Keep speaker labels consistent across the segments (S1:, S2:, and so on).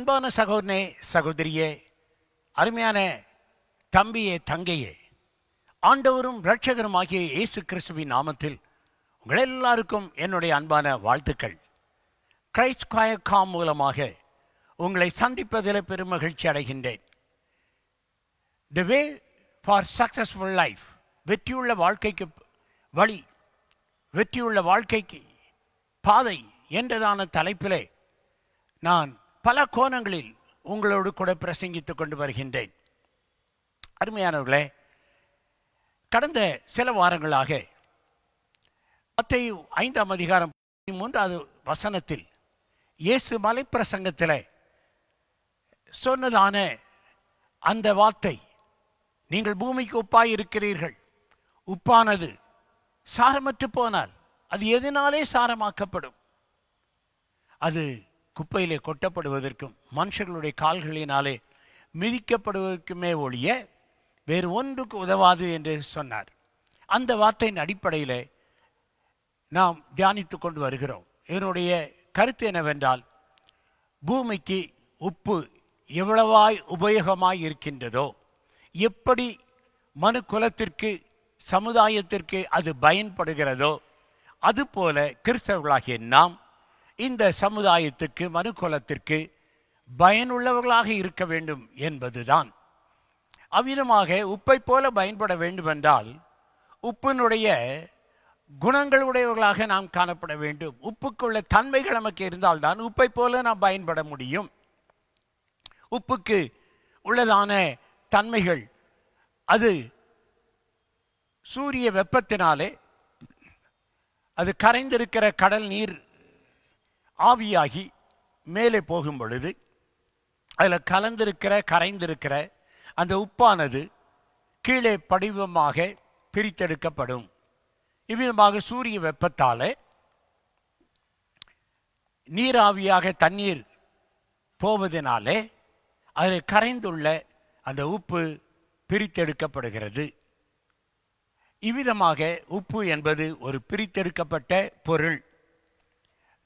S1: அன்பான சகோதரனே சகோதரியே அருமையான தம்பியே தங்கையே ஆண்டவரும் ரட்சகரும் ஆகிய இயேசு கிறிஸ்துவின் நாமத்தில் உங்கள் எல்லாருக்கும் என்னுடைய அன்பான வாழ்த்துக்கள் கிரைஸ்ட் காம் மூலமாக உங்களை சந்திப்பதில் பெருமகிழ்ச்சி அடைகின்றேன் the way for successful life வெற்றியுள்ள வாழ்க்கைக்கு வழி வெற்றியுள்ள வாழ்க்கைக்கு பாதை என்றதான தலைப்பிலே நான் பல கோணங்களில் உங்களோடு கூட பிரசங்கித்து கொண்டு வருகின்றேன் அருமையானவர்களே கடந்த சில வாரங்களாக அத்தை ஐந்தாம் அதிகாரம் மூன்றாவது வசனத்தில் இயேசு மலைப்பிரசங்கத்தில் சொன்னதான அந்த வார்த்தை நீங்கள் பூமிக்கு உப்பாய் இருக்கிறீர்கள் உப்பானது சாரமற்று போனால் அது எதனாலே சாரமாக்கப்படும் அது குப்பையிலே கொட்டப்படுவதற்கும் மனுஷர்களுடைய கால்களினாலே மிதிக்கப்படுவதற்குமே ஒழிய வேறு ஒன்றுக்கு உதவாது என்று சொன்னார் அந்த வார்த்தையின் அடிப்படையில் நாம் தியானித்து கொண்டு வருகிறோம் இதனுடைய கருத்து என்னவென்றால் பூமிக்கு உப்பு எவ்வளவாய் உபயோகமாய் இருக்கின்றதோ எப்படி மனு குலத்திற்கு சமுதாயத்திற்கு அது பயன்படுகிறதோ அதுபோல கிறிஸ்தவர்களாகிய நாம் இந்த சமுதாயத்துக்கு மனுக்குலத்திற்கு பயனுள்ளவர்களாக இருக்க வேண்டும் என்பதுதான் அவ்விதமாக உப்பை போல பயன்பட வேண்டுமென்றால் உப்பினுடைய குணங்கள் உடையவர்களாக நாம் காணப்பட வேண்டும் உப்புக்குள்ள தன்மைகள் நமக்கு இருந்தால்தான் உப்பை போல நாம் பயன்பட முடியும் உப்புக்கு உள்ளதான தன்மைகள் அது சூரிய வெப்பத்தினாலே அது கரைந்திருக்கிற கடல் நீர் ஆவியாகி மேலே போகும் பொழுது அதில் கலந்திருக்கிற கரைந்திருக்கிற அந்த உப்பானது கீழே படிவமாக பிரித்தெடுக்கப்படும் இவ்விதமாக சூரிய வெப்பத்தால் நீராவியாக தண்ணீர் போவதனாலே அதில் கரைந்துள்ள அந்த உப்பு பிரித்தெடுக்கப்படுகிறது இவ்விதமாக உப்பு என்பது ஒரு பிரித்தெடுக்கப்பட்ட பொருள்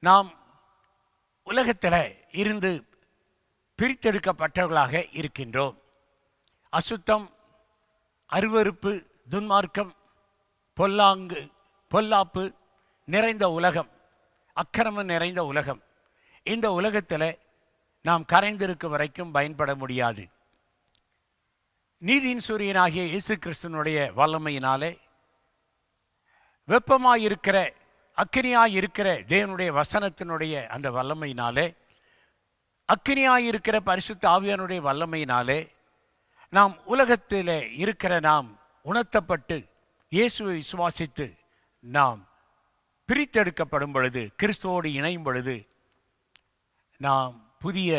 S1: நாம் உலகத்தில் இருந்து பிரித்தெடுக்கப்பட்டவர்களாக இருக்கின்றோம் அசுத்தம் அருவறுப்பு துன்மார்க்கம் பொல்லாங்கு பொல்லாப்பு நிறைந்த உலகம் அக்கிரமம் நிறைந்த உலகம் இந்த உலகத்தில் நாம் கரைந்திருக்கும் வரைக்கும் பயன்பட முடியாது நீதியின் சூரியனாகிய இயேசு கிறிஸ்தனுடைய வல்லமையினாலே வெப்பமாயிருக்கிற அக்கினியாய் இருக்கிற தேவனுடைய வசனத்தினுடைய அந்த வல்லமையினாலே அக்கினியாய் இருக்கிற பரிசுத்த ஆவியானுடைய வல்லமையினாலே நாம் உலகத்தில் இருக்கிற நாம் உணர்த்தப்பட்டு இயேசுவை விசுவாசித்து நாம் பிரித்தெடுக்கப்படும் பொழுது கிறிஸ்துவோடு இணையும் பொழுது நாம் புதிய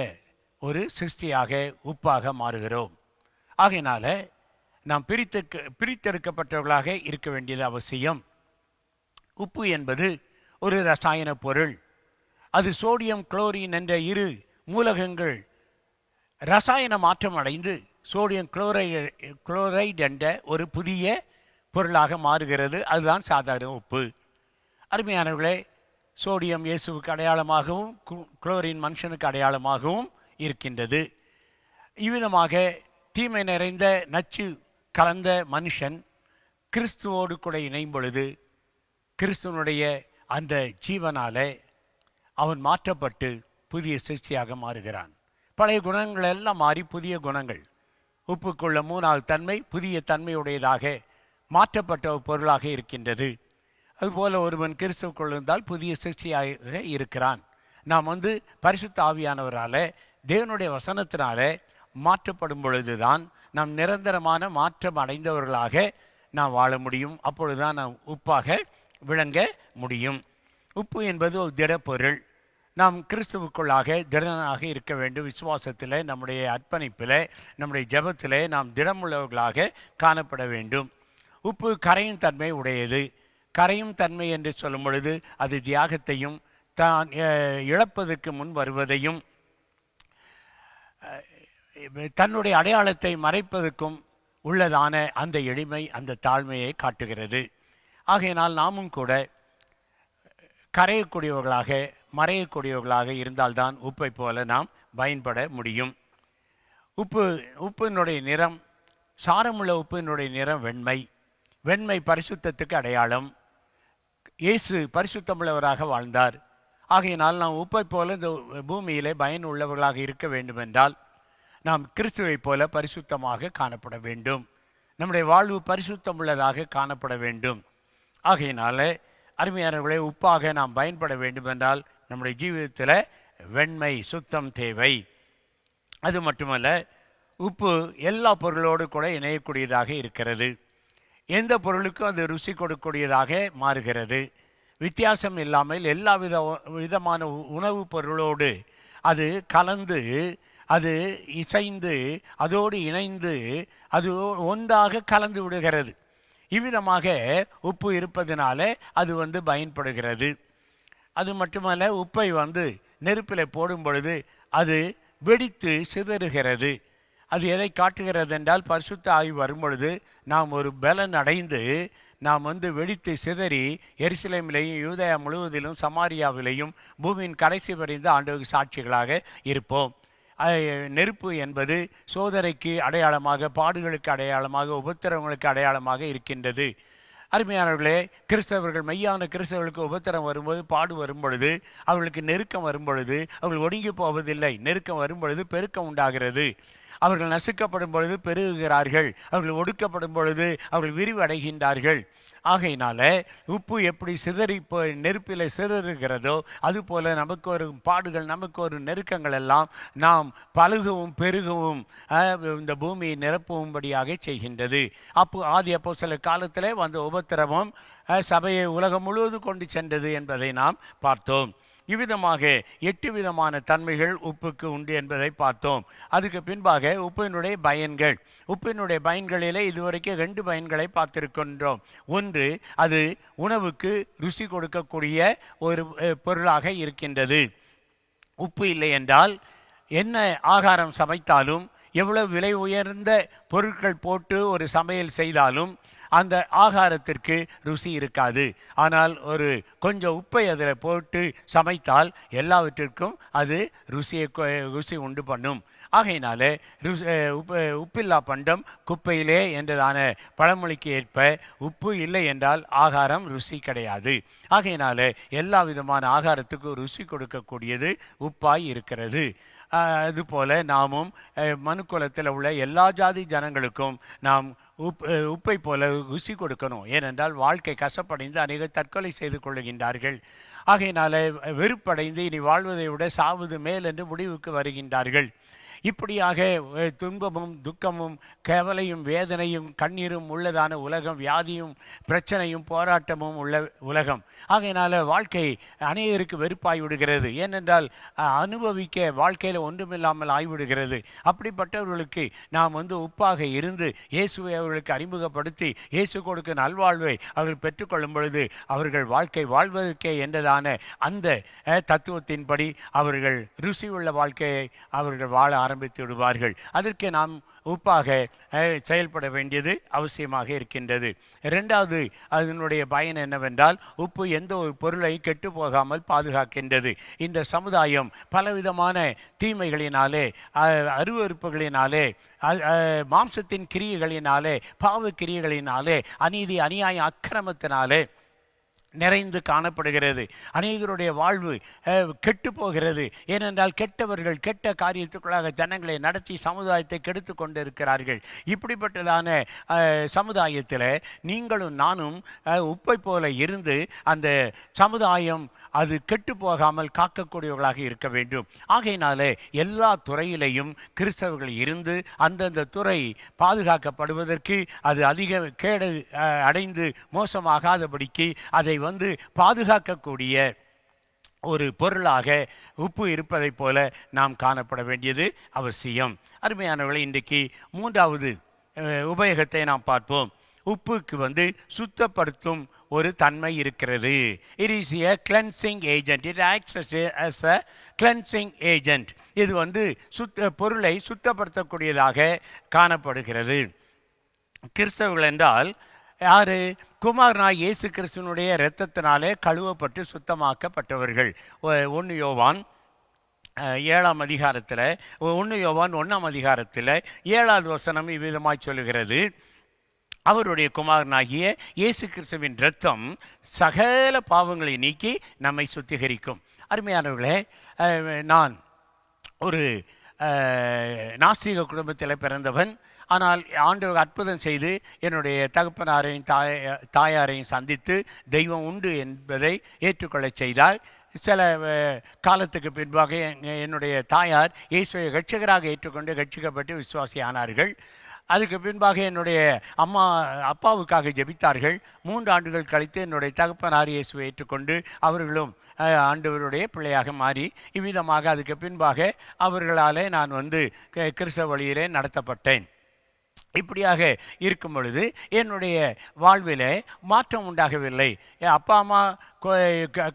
S1: ஒரு சிருஷ்டியாக உப்பாக மாறுகிறோம் ஆகையினால நாம் பிரித்தெடுக்க பிரித்தெடுக்கப்பட்டவர்களாக இருக்க வேண்டியது அவசியம் உப்பு என்பது ஒரு ரசாயன பொருள் அது சோடியம் குளோரின் என்ற இரு மூலகங்கள் ரசாயன மாற்றம் அடைந்து சோடியம் குளோரை குளோரைடு என்ற ஒரு புதிய பொருளாக மாறுகிறது அதுதான் சாதாரண உப்பு அருமையானவர்களே சோடியம் இயேசுவுக்கு அடையாளமாகவும் குளோரின் மனுஷனுக்கு அடையாளமாகவும் இருக்கின்றது இவ்விதமாக தீமை நிறைந்த நச்சு கலந்த மனுஷன் கிறிஸ்துவோடு கூட இணையும் பொழுது கிறிஸ்துவனுடைய அந்த ஜீவனாலே அவன் மாற்றப்பட்டு புதிய சிருஷ்டியாக மாறுகிறான் பழைய குணங்கள் எல்லாம் மாறி புதிய குணங்கள் உப்புக்குள்ள மூணாவது தன்மை புதிய தன்மையுடையதாக மாற்றப்பட்ட பொருளாக இருக்கின்றது அதுபோல் ஒருவன் கிறிஸ்துக்குள் இருந்தால் புதிய சிருஷ்டியாக இருக்கிறான் நாம் வந்து பரிசுத்த ஆவியானவரால் தேவனுடைய வசனத்தினால மாற்றப்படும் பொழுதுதான் நாம் நிரந்தரமான மாற்றம் அடைந்தவர்களாக நாம் வாழ முடியும் அப்பொழுதுதான் நாம் உப்பாக விளங்க முடியும் உப்பு என்பது ஒரு திடப்பொருள் நாம் கிறிஸ்துவுக்குள்ளாக திடனாக இருக்க வேண்டும் விசுவாசத்தில் நம்முடைய அர்ப்பணிப்பில் நம்முடைய ஜபத்தில் நாம் திடமுள்ளவர்களாக காணப்பட வேண்டும் உப்பு கரையும் தன்மை உடையது கரையும் தன்மை என்று சொல்லும் பொழுது அது தியாகத்தையும் தான் இழப்பதற்கு முன் வருவதையும் தன்னுடைய அடையாளத்தை மறைப்பதற்கும் உள்ளதான அந்த எளிமை அந்த தாழ்மையை காட்டுகிறது ஆகையினால் நாமும் கூட கரையக்கூடியவர்களாக மறையக்கூடியவர்களாக இருந்தால்தான் உப்பை போல நாம் பயன்பட முடியும் உப்பு உப்பினுடைய நிறம் சாரமுள்ள உப்பினுடைய நிறம் வெண்மை வெண்மை பரிசுத்தத்துக்கு அடையாளம் இயேசு பரிசுத்தமுள்ளவராக வாழ்ந்தார் ஆகையினால் நாம் உப்பை போல இந்த பூமியிலே பயன் உள்ளவர்களாக இருக்க வேண்டுமென்றால் நாம் கிறிஸ்துவைப் போல பரிசுத்தமாக காணப்பட வேண்டும் நம்முடைய வாழ்வு பரிசுத்தம் உள்ளதாக காணப்பட வேண்டும் ஆகையினாலே அருமையானவர்களே உப்பாக நாம் பயன்பட வேண்டுமென்றால் நம்முடைய ஜீவிதத்தில் வெண்மை சுத்தம் தேவை அது மட்டுமல்ல உப்பு எல்லா பொருளோடு கூட இணையக்கூடியதாக இருக்கிறது எந்த பொருளுக்கும் அது ருசி கொடுக்கக்கூடியதாக மாறுகிறது வித்தியாசம் இல்லாமல் எல்லா வித விதமான உணவுப் பொருளோடு அது கலந்து அது இசைந்து அதோடு இணைந்து அது ஒன்றாக கலந்து விடுகிறது இவ்விதமாக உப்பு இருப்பதினாலே அது வந்து பயன்படுகிறது அது மட்டுமல்ல உப்பை வந்து நெருப்பில் போடும் பொழுது அது வெடித்து சிதறுகிறது அது எதை காட்டுகிறது என்றால் பரிசுத்த ஆகி வரும்பொழுது நாம் ஒரு பலன் அடைந்து நாம் வந்து வெடித்து சிதறி எருசலேமிலேயும் யூதயா முழுவதிலும் சமாரியாவிலேயும் பூமியின் கடைசி வரைந்த ஆண்டுக்கு சாட்சிகளாக இருப்போம் நெருப்பு என்பது சோதனைக்கு அடையாளமாக பாடுகளுக்கு அடையாளமாக உபத்திரவங்களுக்கு அடையாளமாக இருக்கின்றது அருமையானவர்களே கிறிஸ்தவர்கள் மெய்யான கிறிஸ்தவர்களுக்கு உபத்திரம் வரும்போது பாடு வரும் பொழுது அவர்களுக்கு நெருக்கம் வரும் பொழுது அவர்கள் ஒடுங்கி போவதில்லை நெருக்கம் வரும் பொழுது பெருக்கம் உண்டாகிறது அவர்கள் நசுக்கப்படும் பொழுது பெருகுகிறார்கள் அவர்கள் ஒடுக்கப்படும் பொழுது அவர்கள் விரிவடைகின்றார்கள் ஆகையினால உப்பு எப்படி சிதறி போய் நெருப்பில் சிதறுகிறதோ அதுபோல் நமக்கு ஒரு பாடுகள் நமக்கு ஒரு நெருக்கங்கள் எல்லாம் நாம் பழுகவும் பெருகவும் இந்த பூமியை நிரப்பும்படியாக செய்கின்றது அப்போ ஆதி அப்போ சில காலத்தில் வந்த உபத்திரவம் சபையை உலகம் முழுவதும் கொண்டு சென்றது என்பதை நாம் பார்த்தோம் இவ்விதமாக எட்டு விதமான தன்மைகள் உப்புக்கு உண்டு என்பதை பார்த்தோம் அதுக்கு பின்பாக உப்பினுடைய பயன்கள் உப்பினுடைய பயன்களிலே இதுவரைக்கும் ரெண்டு பயன்களை பார்த்திருக்கின்றோம் ஒன்று அது உணவுக்கு ருசி கொடுக்கக்கூடிய ஒரு பொருளாக இருக்கின்றது உப்பு இல்லை என்றால் என்ன ஆகாரம் சமைத்தாலும் எவ்வளோ விலை உயர்ந்த பொருட்கள் போட்டு ஒரு சமையல் செய்தாலும் அந்த ஆகாரத்திற்கு ருசி இருக்காது ஆனால் ஒரு கொஞ்சம் உப்பை அதில் போட்டு சமைத்தால் எல்லாவற்றிற்கும் அது ருசியை ருசி உண்டு பண்ணும் ஆகையினால உப்பில்லா பண்டம் குப்பையிலே என்றதான பழமொழிக்கு ஏற்ப உப்பு இல்லை என்றால் ஆகாரம் ருசி கிடையாது ஆகையினாலே எல்லா விதமான ஆகாரத்துக்கும் ருசி கொடுக்கக்கூடியது உப்பாய் இருக்கிறது அதுபோல நாமும் மனுக்குலத்தில் உள்ள எல்லா ஜாதி ஜனங்களுக்கும் நாம் உப் உப்பை போல ருசி கொடுக்கணும் ஏனென்றால் வாழ்க்கை கசப்படைந்து அநேகர் தற்கொலை செய்து கொள்ளுகின்றார்கள் ஆகையினால வெறுப்படைந்து இனி வாழ்வதை விட சாவது மேல் என்று முடிவுக்கு வருகின்றார்கள் இப்படியாக துன்பமும் துக்கமும் கவலையும் வேதனையும் கண்ணீரும் உள்ளதான உலகம் வியாதியும் பிரச்சனையும் போராட்டமும் உள்ள உலகம் ஆகையினால் வாழ்க்கை அநேகருக்கு வெறுப்பாய் விடுகிறது ஏனென்றால் அனுபவிக்க வாழ்க்கையில் ஒன்றுமில்லாமல் ஆய்விடுகிறது அப்படிப்பட்டவர்களுக்கு நாம் வந்து உப்பாக இருந்து இயேசுவை அவர்களுக்கு அறிமுகப்படுத்தி இயேசு கொடுக்க நல்வாழ்வை அவர்கள் பெற்றுக்கொள்ளும் பொழுது அவர்கள் வாழ்க்கை வாழ்வதற்கே என்றதான அந்த தத்துவத்தின்படி அவர்கள் ருசி உள்ள வாழ்க்கையை அவர்கள் வாழ ஆரம்பி ஆரம்பித்து விடுவார்கள் அதற்கு நாம் உப்பாக செயல்பட வேண்டியது அவசியமாக இருக்கின்றது ரெண்டாவது அதனுடைய பயன் என்னவென்றால் உப்பு எந்த ஒரு பொருளை கெட்டு போகாமல் பாதுகாக்கின்றது இந்த சமுதாயம் பலவிதமான தீமைகளினாலே அருவறுப்புகளினாலே மாம்சத்தின் கிரியைகளினாலே பாவ கிரியைகளினாலே அநீதி அநியாய அக்கிரமத்தினாலே நிறைந்து காணப்படுகிறது அநேகருடைய வாழ்வு கெட்டு போகிறது ஏனென்றால் கெட்டவர்கள் கெட்ட காரியத்துக்குள்ளாக ஜனங்களை நடத்தி சமுதாயத்தை கெடுத்து கொண்டிருக்கிறார்கள் இப்படிப்பட்டதான சமுதாயத்தில் நீங்களும் நானும் உப்பை போல இருந்து அந்த சமுதாயம் அது கெட்டு போகாமல் காக்கக்கூடியவர்களாக இருக்க வேண்டும் ஆகையினாலே எல்லா துறையிலையும் கிறிஸ்தவர்கள் இருந்து அந்தந்த துறை பாதுகாக்கப்படுவதற்கு அது அதிக கேடு அடைந்து மோசமாகாதபடிக்கு அதை வந்து பாதுகாக்கக்கூடிய ஒரு பொருளாக உப்பு இருப்பதைப் போல நாம் காணப்பட வேண்டியது அவசியம் அருமையானவர்களை இன்றைக்கு மூன்றாவது உபயோகத்தை நாம் பார்ப்போம் உப்புக்கு வந்து சுத்தப்படுத்தும் ஒரு தன்மை இருக்கிறது it is a cleansing agent it acts as a cleansing agent இது வந்து சுத்த பொருளை சுத்தப்படுத்தக்கூடியதாக காணப்படுகிறது கிறிஸ்தவர்கள் என்றால் யார் குமாரனா இயேசு கிறிஸ்துவனுடைய இரத்தத்தினாலே கழுவப்பட்டு சுத்தமாக்கப்பட்டவர்கள் ஒன்று யோவான் ஏழாம் அதிகாரத்தில் ஒன்று யோவான் ஒன்றாம் அதிகாரத்தில் ஏழாவது வசனம் இவ்விதமாய் சொல்லுகிறது அவருடைய குமாரனாகிய இயேசு கிறிஸ்துவின் ரத்தம் சகல பாவங்களை நீக்கி நம்மை சுத்திகரிக்கும் அருமையானவர்களே நான் ஒரு நாஸ்திக குடும்பத்தில் பிறந்தவன் ஆனால் ஆண்டவர் அற்புதம் செய்து என்னுடைய தகப்பனாரையும் தாய தாயாரையும் சந்தித்து தெய்வம் உண்டு என்பதை ஏற்றுக்கொள்ளச் செய்தால் சில காலத்துக்கு பின்பாக என்னுடைய தாயார் இயேசுவை கட்சிகராக ஏற்றுக்கொண்டு கட்சிக்கப்பட்டு விசுவாசி ஆனார்கள் அதுக்கு பின்பாக என்னுடைய அம்மா அப்பாவுக்காக ஜெபித்தார்கள் மூன்று ஆண்டுகள் கழித்து என்னுடைய தகப்பன் இயேசுவை ஏற்றுக்கொண்டு அவர்களும் ஆண்டவருடைய பிள்ளையாக மாறி இவ்விதமாக அதுக்கு பின்பாக அவர்களாலே நான் வந்து கிறிஸ்தவ வழியிலே நடத்தப்பட்டேன் இப்படியாக இருக்கும் பொழுது என்னுடைய வாழ்வில் மாற்றம் உண்டாகவில்லை என் அப்பா அம்மா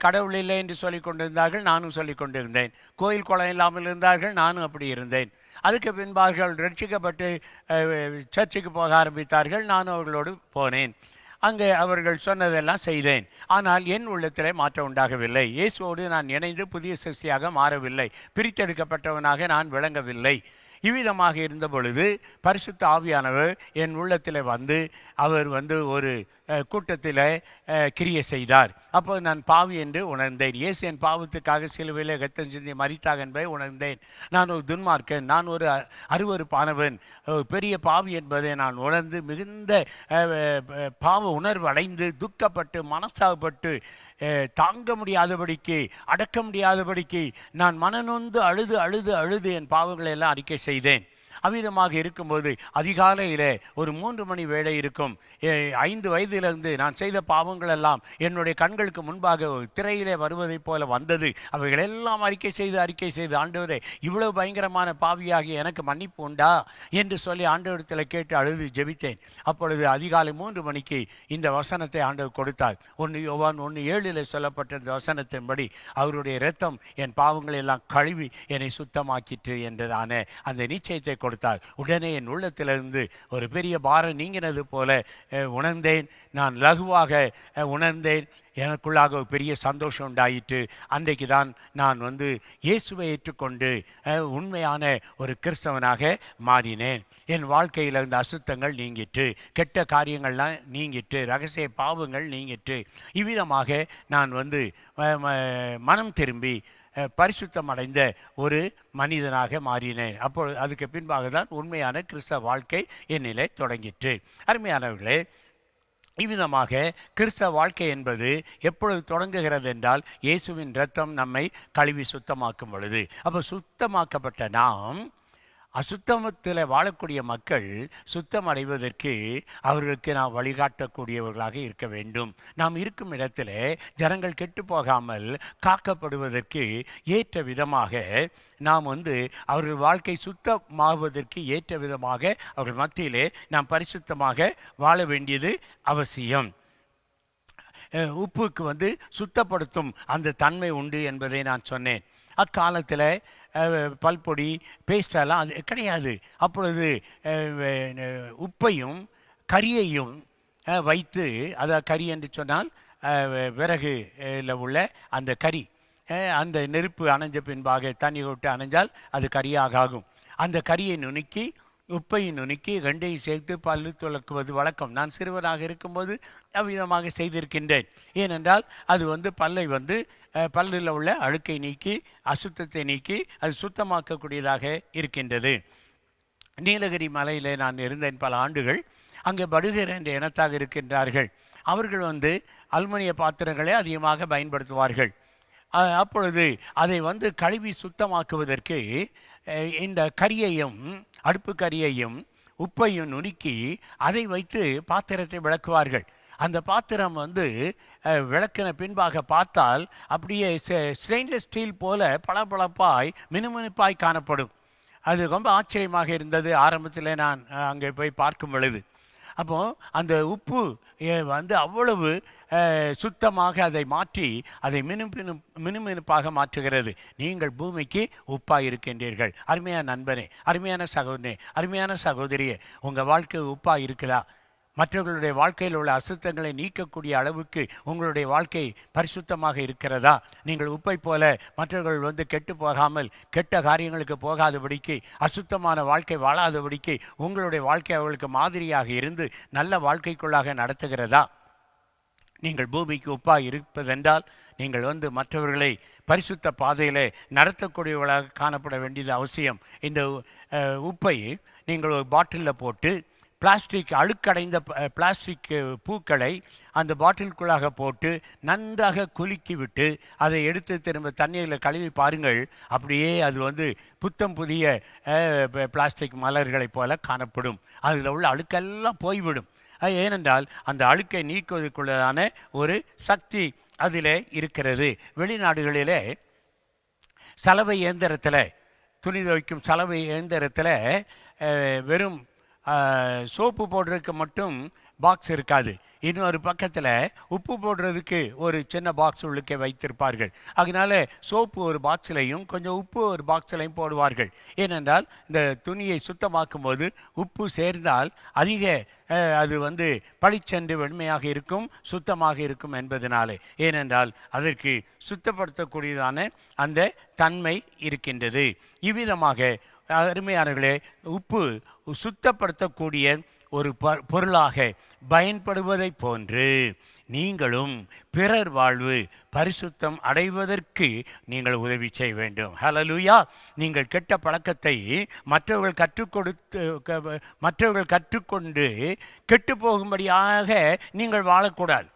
S1: கடவுள் இல்லை என்று சொல்லி கொண்டிருந்தார்கள் நானும் சொல்லி கொண்டிருந்தேன் கோயில் குளம் இல்லாமல் இருந்தார்கள் நானும் அப்படி இருந்தேன் அதுக்கு பின்பார்கள் ரட்சிக்கப்பட்டு சர்ச்சுக்கு போக ஆரம்பித்தார்கள் நானும் அவர்களோடு போனேன் அங்கே அவர்கள் சொன்னதெல்லாம் செய்தேன் ஆனால் என் உள்ளத்தில் மாற்றம் உண்டாகவில்லை இயேசுவோடு நான் இணைந்து புதிய சசியாக மாறவில்லை பிரித்தெடுக்கப்பட்டவனாக நான் விளங்கவில்லை இவ்விதமாக இருந்த பொழுது பரிசுத்த ஆவியானவர் என் உள்ளத்தில் வந்து அவர் வந்து ஒரு கூட்டத்தில் கிரிய செய்தார் அப்போது நான் பாவி என்று உணர்ந்தேன் இயேசு என் பாவத்துக்காக சிலுவையில் ரத்தம் சிந்தி மறித்தாக என்பதை உணர்ந்தேன் நான் ஒரு துன்மார்க்கன் நான் ஒரு அருவறுப்பானவன் பெரிய பாவி என்பதை நான் உணர்ந்து மிகுந்த பாவ உணர்வு அடைந்து துக்கப்பட்டு மனசாகப்பட்டு தாங்க முடியாதபடிக்கு அடக்க முடியாதபடிக்கு நான் மனநொந்து அழுது அழுது அழுது என் பாவங்களை எல்லாம் அறிக்கை செய்தேன் அவிதமாக இருக்கும்போது அதிகாலையில் ஒரு மூன்று மணி வேலை இருக்கும் ஐந்து வயதிலிருந்து நான் செய்த பாவங்கள் எல்லாம் என்னுடைய கண்களுக்கு முன்பாக திரையிலே வருவதைப் போல வந்தது அவைகளெல்லாம் அறிக்கை செய்து அறிக்கை செய்து ஆண்டவரே இவ்வளவு பயங்கரமான பாவியாகி எனக்கு மன்னிப்பு உண்டா என்று சொல்லி ஆண்டவரத்தில் கேட்டு அழுது ஜெபித்தேன் அப்பொழுது அதிகாலை மூன்று மணிக்கு இந்த வசனத்தை ஆண்டவர் கொடுத்தார் ஒன்று யோவான் ஒன்று ஏழில் சொல்லப்பட்ட இந்த வசனத்தின்படி அவருடைய இரத்தம் என் பாவங்களை எல்லாம் கழுவி என்னை சுத்தமாக்கிற்று என்றதான அந்த நிச்சயத்தை கொடு கொடுத்தார் உடனே என் உள்ளத்திலிருந்து ஒரு பெரிய பாரம் நீங்கினது போல உணர்ந்தேன் நான் லகுவாக உணர்ந்தேன் எனக்குள்ளாக ஒரு பெரிய சந்தோஷம் உண்டாயிற்று அன்றைக்கு தான் நான் வந்து இயேசுவை ஏற்றுக்கொண்டு உண்மையான ஒரு கிறிஸ்தவனாக மாறினேன் என் வாழ்க்கையில் இருந்த அசுத்தங்கள் நீங்கிட்டு கெட்ட காரியங்கள்லாம் நீங்கிட்டு ரகசிய பாவங்கள் நீங்கிட்டு இவ்விதமாக நான் வந்து மனம் திரும்பி பரிசுத்தம் அடைந்த ஒரு மனிதனாக மாறினேன் அப்போது அதுக்கு பின்பாக தான் உண்மையான கிறிஸ்தவ வாழ்க்கை என்னிலே தொடங்கிற்று அருமையானவர்களே இவ்விதமாக கிறிஸ்தவ வாழ்க்கை என்பது எப்பொழுது தொடங்குகிறது என்றால் இயேசுவின் ரத்தம் நம்மை கழுவி சுத்தமாக்கும் பொழுது அப்போ சுத்தமாக்கப்பட்ட நாம் அசுத்தமத்தில் வாழக்கூடிய மக்கள் சுத்தம் அடைவதற்கு அவர்களுக்கு நாம் வழிகாட்டக்கூடியவர்களாக இருக்க வேண்டும் நாம் இருக்கும் இடத்துல ஜனங்கள் கெட்டு போகாமல் காக்கப்படுவதற்கு ஏற்ற விதமாக நாம் வந்து அவர்கள் வாழ்க்கை சுத்தமாகுவதற்கு ஏற்ற விதமாக அவர்கள் மத்தியிலே நாம் பரிசுத்தமாக வாழ வேண்டியது அவசியம் உப்புக்கு வந்து சுத்தப்படுத்தும் அந்த தன்மை உண்டு என்பதை நான் சொன்னேன் அக்காலத்தில் பல்பொடி பேஸ்டெல்லாம் அது கிடையாது அப்பொழுது உப்பையும் கரியையும் வைத்து அதை கறி என்று சொன்னால் விறகு உள்ள அந்த கறி அந்த நெருப்பு அணைஞ்ச பின்பாக தண்ணி விட்டு அணைஞ்சால் அது கரியாக ஆகும் அந்த கறியை நுணுக்கி உப்பை நுணுக்கி ரெண்டையும் சேர்த்து பல் துளக்குவது வழக்கம் நான் சிறுவனாக இருக்கும்போது அவ்விதமாக செய்திருக்கின்றேன் ஏனென்றால் அது வந்து பல்லை வந்து பல்லில் உள்ள அழுக்கை நீக்கி அசுத்தத்தை நீக்கி அது சுத்தமாக்கக்கூடியதாக இருக்கின்றது நீலகிரி மலையில் நான் இருந்தேன் பல ஆண்டுகள் அங்கே படுகர் என்ற இனத்தாக இருக்கின்றார்கள் அவர்கள் வந்து அலுமினிய பாத்திரங்களை அதிகமாக பயன்படுத்துவார்கள் அப்பொழுது அதை வந்து கழுவி சுத்தமாக்குவதற்கு இந்த கரியையும் அடுப்பு கரியையும் உப்பையும் நுணுக்கி அதை வைத்து பாத்திரத்தை விளக்குவார்கள் அந்த பாத்திரம் வந்து விளக்கின பின்பாக பார்த்தால் அப்படியே ஸ்டெயின்லெஸ் ஸ்டீல் போல பளபளப்பாய் மினுமினுப்பாய் காணப்படும் அது ரொம்ப ஆச்சரியமாக இருந்தது ஆரம்பத்தில் நான் அங்கே போய் பார்க்கும் பொழுது அப்போது அந்த உப்பு வந்து அவ்வளவு சுத்தமாக அதை மாற்றி அதை மினுமினு மினுமினுப்பாக மாற்றுகிறது நீங்கள் பூமிக்கு உப்பாக இருக்கின்றீர்கள் அருமையான நண்பனே அருமையான சகோதரனே அருமையான சகோதரியே உங்கள் வாழ்க்கை உப்பாக இருக்குதா மற்றவர்களுடைய வாழ்க்கையில் உள்ள அசுத்தங்களை நீக்கக்கூடிய அளவுக்கு உங்களுடைய வாழ்க்கை பரிசுத்தமாக இருக்கிறதா நீங்கள் உப்பை போல மற்றவர்கள் வந்து கெட்டு போகாமல் கெட்ட காரியங்களுக்கு போகாதபடிக்கு அசுத்தமான வாழ்க்கை வாழாதபடிக்கு உங்களுடைய வாழ்க்கை அவர்களுக்கு மாதிரியாக இருந்து நல்ல வாழ்க்கைக்குள்ளாக நடத்துகிறதா நீங்கள் பூமிக்கு உப்பாக இருப்பதென்றால் நீங்கள் வந்து மற்றவர்களை பரிசுத்த பாதையில் நடத்தக்கூடியவர்களாக காணப்பட வேண்டியது அவசியம் இந்த உப்பை நீங்கள் ஒரு பாட்டிலில் போட்டு பிளாஸ்டிக் அழுக்கடைந்த பிளாஸ்டிக் பூக்களை அந்த பாட்டிலுக்குள்ளாக போட்டு நன்றாக குலுக்கி விட்டு அதை எடுத்து திரும்ப தண்ணீரில் கழுவி பாருங்கள் அப்படியே அது வந்து புத்தம் புதிய பிளாஸ்டிக் மலர்களைப் போல காணப்படும் அதில் உள்ள அழுக்கெல்லாம் போய்விடும் அது ஏனென்றால் அந்த அழுக்கை நீக்குவதற்குள்ளதான ஒரு சக்தி அதில் இருக்கிறது வெளிநாடுகளிலே சலவை இயந்திரத்தில் துணி துவைக்கும் சலவை இயந்திரத்தில் வெறும் சோப்பு போடுறதுக்கு மட்டும் பாக்ஸ் இருக்காது இன்னொரு பக்கத்தில் உப்பு போடுறதுக்கு ஒரு சின்ன பாக்ஸ் உள்ளுக்கே வைத்திருப்பார்கள் அதனால சோப்பு ஒரு பாக்ஸ்லையும் கொஞ்சம் உப்பு ஒரு பாக்ஸ்லையும் போடுவார்கள் ஏனென்றால் இந்த துணியை சுத்தமாக்கும் போது உப்பு சேர்ந்தால் அதிக அது வந்து பழிச்சென்று வெண்மையாக இருக்கும் சுத்தமாக இருக்கும் என்பதனாலே ஏனென்றால் அதற்கு சுத்தப்படுத்தக்கூடியதான அந்த தன்மை இருக்கின்றது இவ்விதமாக அருமையானவர்களே உப்பு சுத்தப்படுத்தக்கூடிய ஒரு பொருளாக பயன்படுவதைப் போன்று நீங்களும் பிறர் வாழ்வு பரிசுத்தம் அடைவதற்கு நீங்கள் உதவி செய்ய வேண்டும் ஹலலுயா நீங்கள் கெட்ட பழக்கத்தை மற்றவர்கள் கற்றுக் கொடுத்து மற்றவர்கள் கற்றுக்கொண்டு கெட்டு போகும்படியாக நீங்கள் வாழக்கூடாது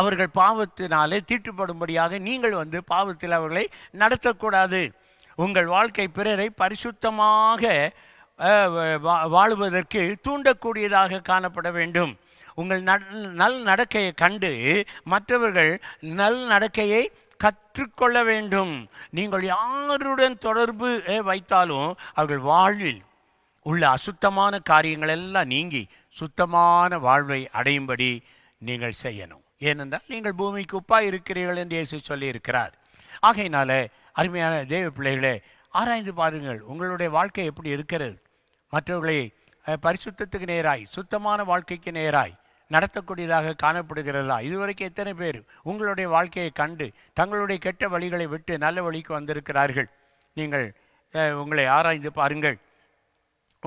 S1: அவர்கள் பாவத்தினாலே தீட்டுப்படும்படியாக நீங்கள் வந்து பாவத்தில் அவர்களை நடத்தக்கூடாது உங்கள் வாழ்க்கை பிறரை பரிசுத்தமாக வாழ்வதற்கு தூண்டக்கூடியதாக காணப்பட வேண்டும் உங்கள் நல் நடக்கையை கண்டு மற்றவர்கள் நல் நடக்கையை கற்றுக்கொள்ள வேண்டும் நீங்கள் யாருடன் தொடர்பு வைத்தாலும் அவர்கள் வாழ்வில் உள்ள அசுத்தமான காரியங்கள் எல்லாம் நீங்கி சுத்தமான வாழ்வை அடையும்படி நீங்கள் செய்யணும் ஏனென்றால் நீங்கள் பூமிக்கு உப்பாக இருக்கிறீர்கள் என்று இயேசு சொல்லியிருக்கிறார் ஆகையினால அருமையான தேவ பிள்ளைகளே ஆராய்ந்து பாருங்கள் உங்களுடைய வாழ்க்கை எப்படி இருக்கிறது மற்றவர்களை பரிசுத்தத்துக்கு நேராய் சுத்தமான வாழ்க்கைக்கு நேராய் நடத்தக்கூடியதாக காணப்படுகிறதா இதுவரைக்கும் எத்தனை பேர் உங்களுடைய வாழ்க்கையை கண்டு தங்களுடைய கெட்ட வழிகளை விட்டு நல்ல வழிக்கு வந்திருக்கிறார்கள் நீங்கள் உங்களை ஆராய்ந்து பாருங்கள்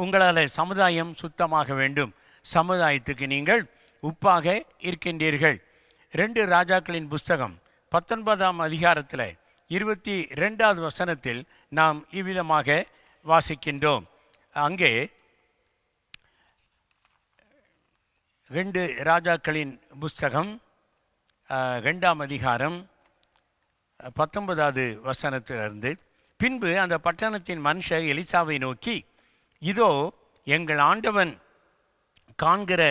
S1: உங்களால் சமுதாயம் சுத்தமாக வேண்டும் சமுதாயத்துக்கு நீங்கள் உப்பாக இருக்கின்றீர்கள் ரெண்டு ராஜாக்களின் புஸ்தகம் பத்தொன்பதாம் அதிகாரத்தில் இருபத்தி ரெண்டாவது வசனத்தில் நாம் இவ்விதமாக வாசிக்கின்றோம் அங்கே ரெண்டு ராஜாக்களின் புஸ்தகம் ரெண்டாம் அதிகாரம் பத்தொன்பதாவது வசனத்திலிருந்து பின்பு அந்த பட்டணத்தின் மனுஷர் எலிசாவை நோக்கி இதோ எங்கள் ஆண்டவன் காண்கிற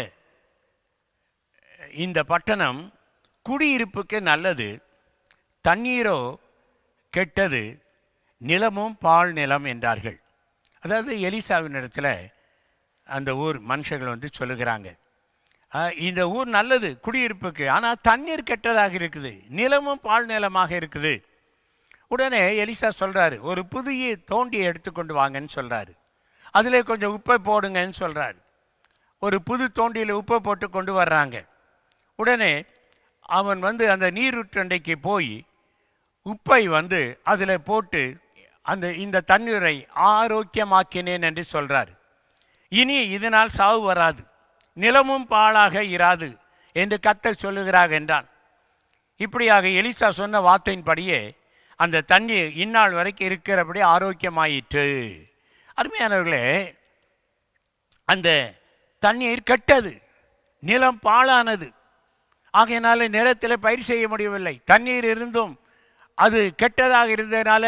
S1: இந்த பட்டணம் குடியிருப்புக்கு நல்லது தண்ணீரோ கெட்டது நிலமும் பால் நிலம் என்றார்கள் அதாவது எலிசாவின் இடத்துல அந்த ஊர் மனுஷர்கள் வந்து சொல்லுகிறாங்க இந்த ஊர் நல்லது குடியிருப்புக்கு ஆனால் தண்ணீர் கெட்டதாக இருக்குது நிலமும் பால் நிலமாக இருக்குது உடனே எலிசா சொல்கிறாரு ஒரு புதிய தோண்டியை எடுத்துக்கொண்டு வாங்கன்னு சொல்கிறாரு அதில் கொஞ்சம் உப்பை போடுங்கன்னு சொல்கிறாரு ஒரு புது தோண்டியில் உப்பை போட்டு கொண்டு வர்றாங்க உடனே அவன் வந்து அந்த நீருற்றண்டைக்கு போய் உப்பை வந்து அதில் போட்டு அந்த இந்த தண்ணீரை ஆரோக்கியமாக்கினேன் என்று சொல்கிறார் இனி இதனால் சாவு வராது நிலமும் பாழாக இராது என்று கத்தல் சொல்லுகிறார் என்றான் இப்படியாக எலிசா சொன்ன வார்த்தையின்படியே அந்த தண்ணீர் இந்நாள் வரைக்கும் இருக்கிறபடி ஆரோக்கியமாயிற்று அருமையானவர்களே அந்த தண்ணீர் கெட்டது நிலம் பாழானது ஆகையினால நிலத்தில் பயிர் செய்ய முடியவில்லை தண்ணீர் இருந்தும் அது கெட்டதாக இருந்ததுனால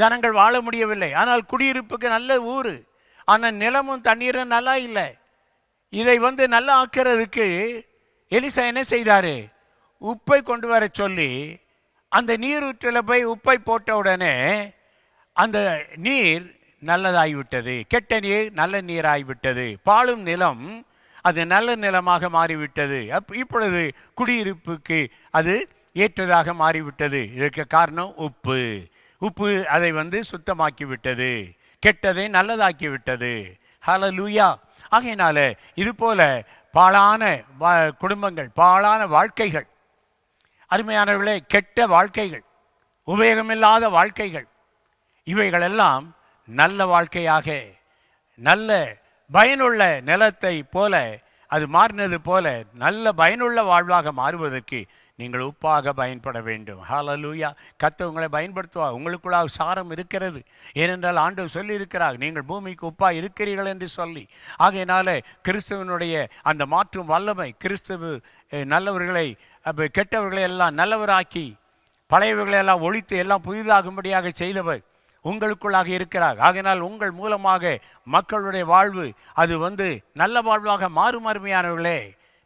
S1: ஜனங்கள் வாழ முடியவில்லை ஆனால் குடியிருப்புக்கு நல்ல ஊர் ஆனால் நிலமும் தண்ணீரும் நல்லா இல்லை இதை வந்து நல்லா ஆக்கிறதுக்கு எலிசா என்ன செய்தார் உப்பை கொண்டு வர சொல்லி அந்த ஊற்றில் போய் உப்பை போட்ட உடனே அந்த நீர் நல்லதாகிவிட்டது கெட்ட நீர் நல்ல நீராகிவிட்டது பாழும் நிலம் அது நல்ல நிலமாக மாறிவிட்டது அப் இப்பொழுது குடியிருப்புக்கு அது ஏற்றதாக மாறிவிட்டது இதற்கு காரணம் உப்பு உப்பு அதை வந்து சுத்தமாக்கி விட்டது கெட்டதை நல்லதாக்கி விட்டது ஹல லூயா ஆகையினால இது போல பாழான குடும்பங்கள் பாழான வாழ்க்கைகள் அருமையானவர்களே கெட்ட வாழ்க்கைகள் உபயோகமில்லாத வாழ்க்கைகள் இவைகளெல்லாம் நல்ல வாழ்க்கையாக நல்ல பயனுள்ள நிலத்தை போல அது மாறினது போல நல்ல பயனுள்ள வாழ்வாக மாறுவதற்கு நீங்கள் உப்பாக பயன்பட வேண்டும் ஹாலலூயா கத்த உங்களை பயன்படுத்துவா உங்களுக்குள்ளாக சாரம் இருக்கிறது ஏனென்றால் ஆண்டு சொல்லி இருக்கிறார் நீங்கள் பூமிக்கு உப்பாக இருக்கிறீர்கள் என்று சொல்லி ஆகையினால கிறிஸ்துவனுடைய அந்த மாற்றும் வல்லமை கிறிஸ்துவ நல்லவர்களை கெட்டவர்களை எல்லாம் நல்லவராக்கி பழையவர்களை எல்லாம் ஒழித்து எல்லாம் புதிதாகும்படியாக செய்தவர் உங்களுக்குள்ளாக இருக்கிறார் ஆகையினால் உங்கள் மூலமாக மக்களுடைய வாழ்வு அது வந்து நல்ல வாழ்வாக மாறும் அருமையானவர்களே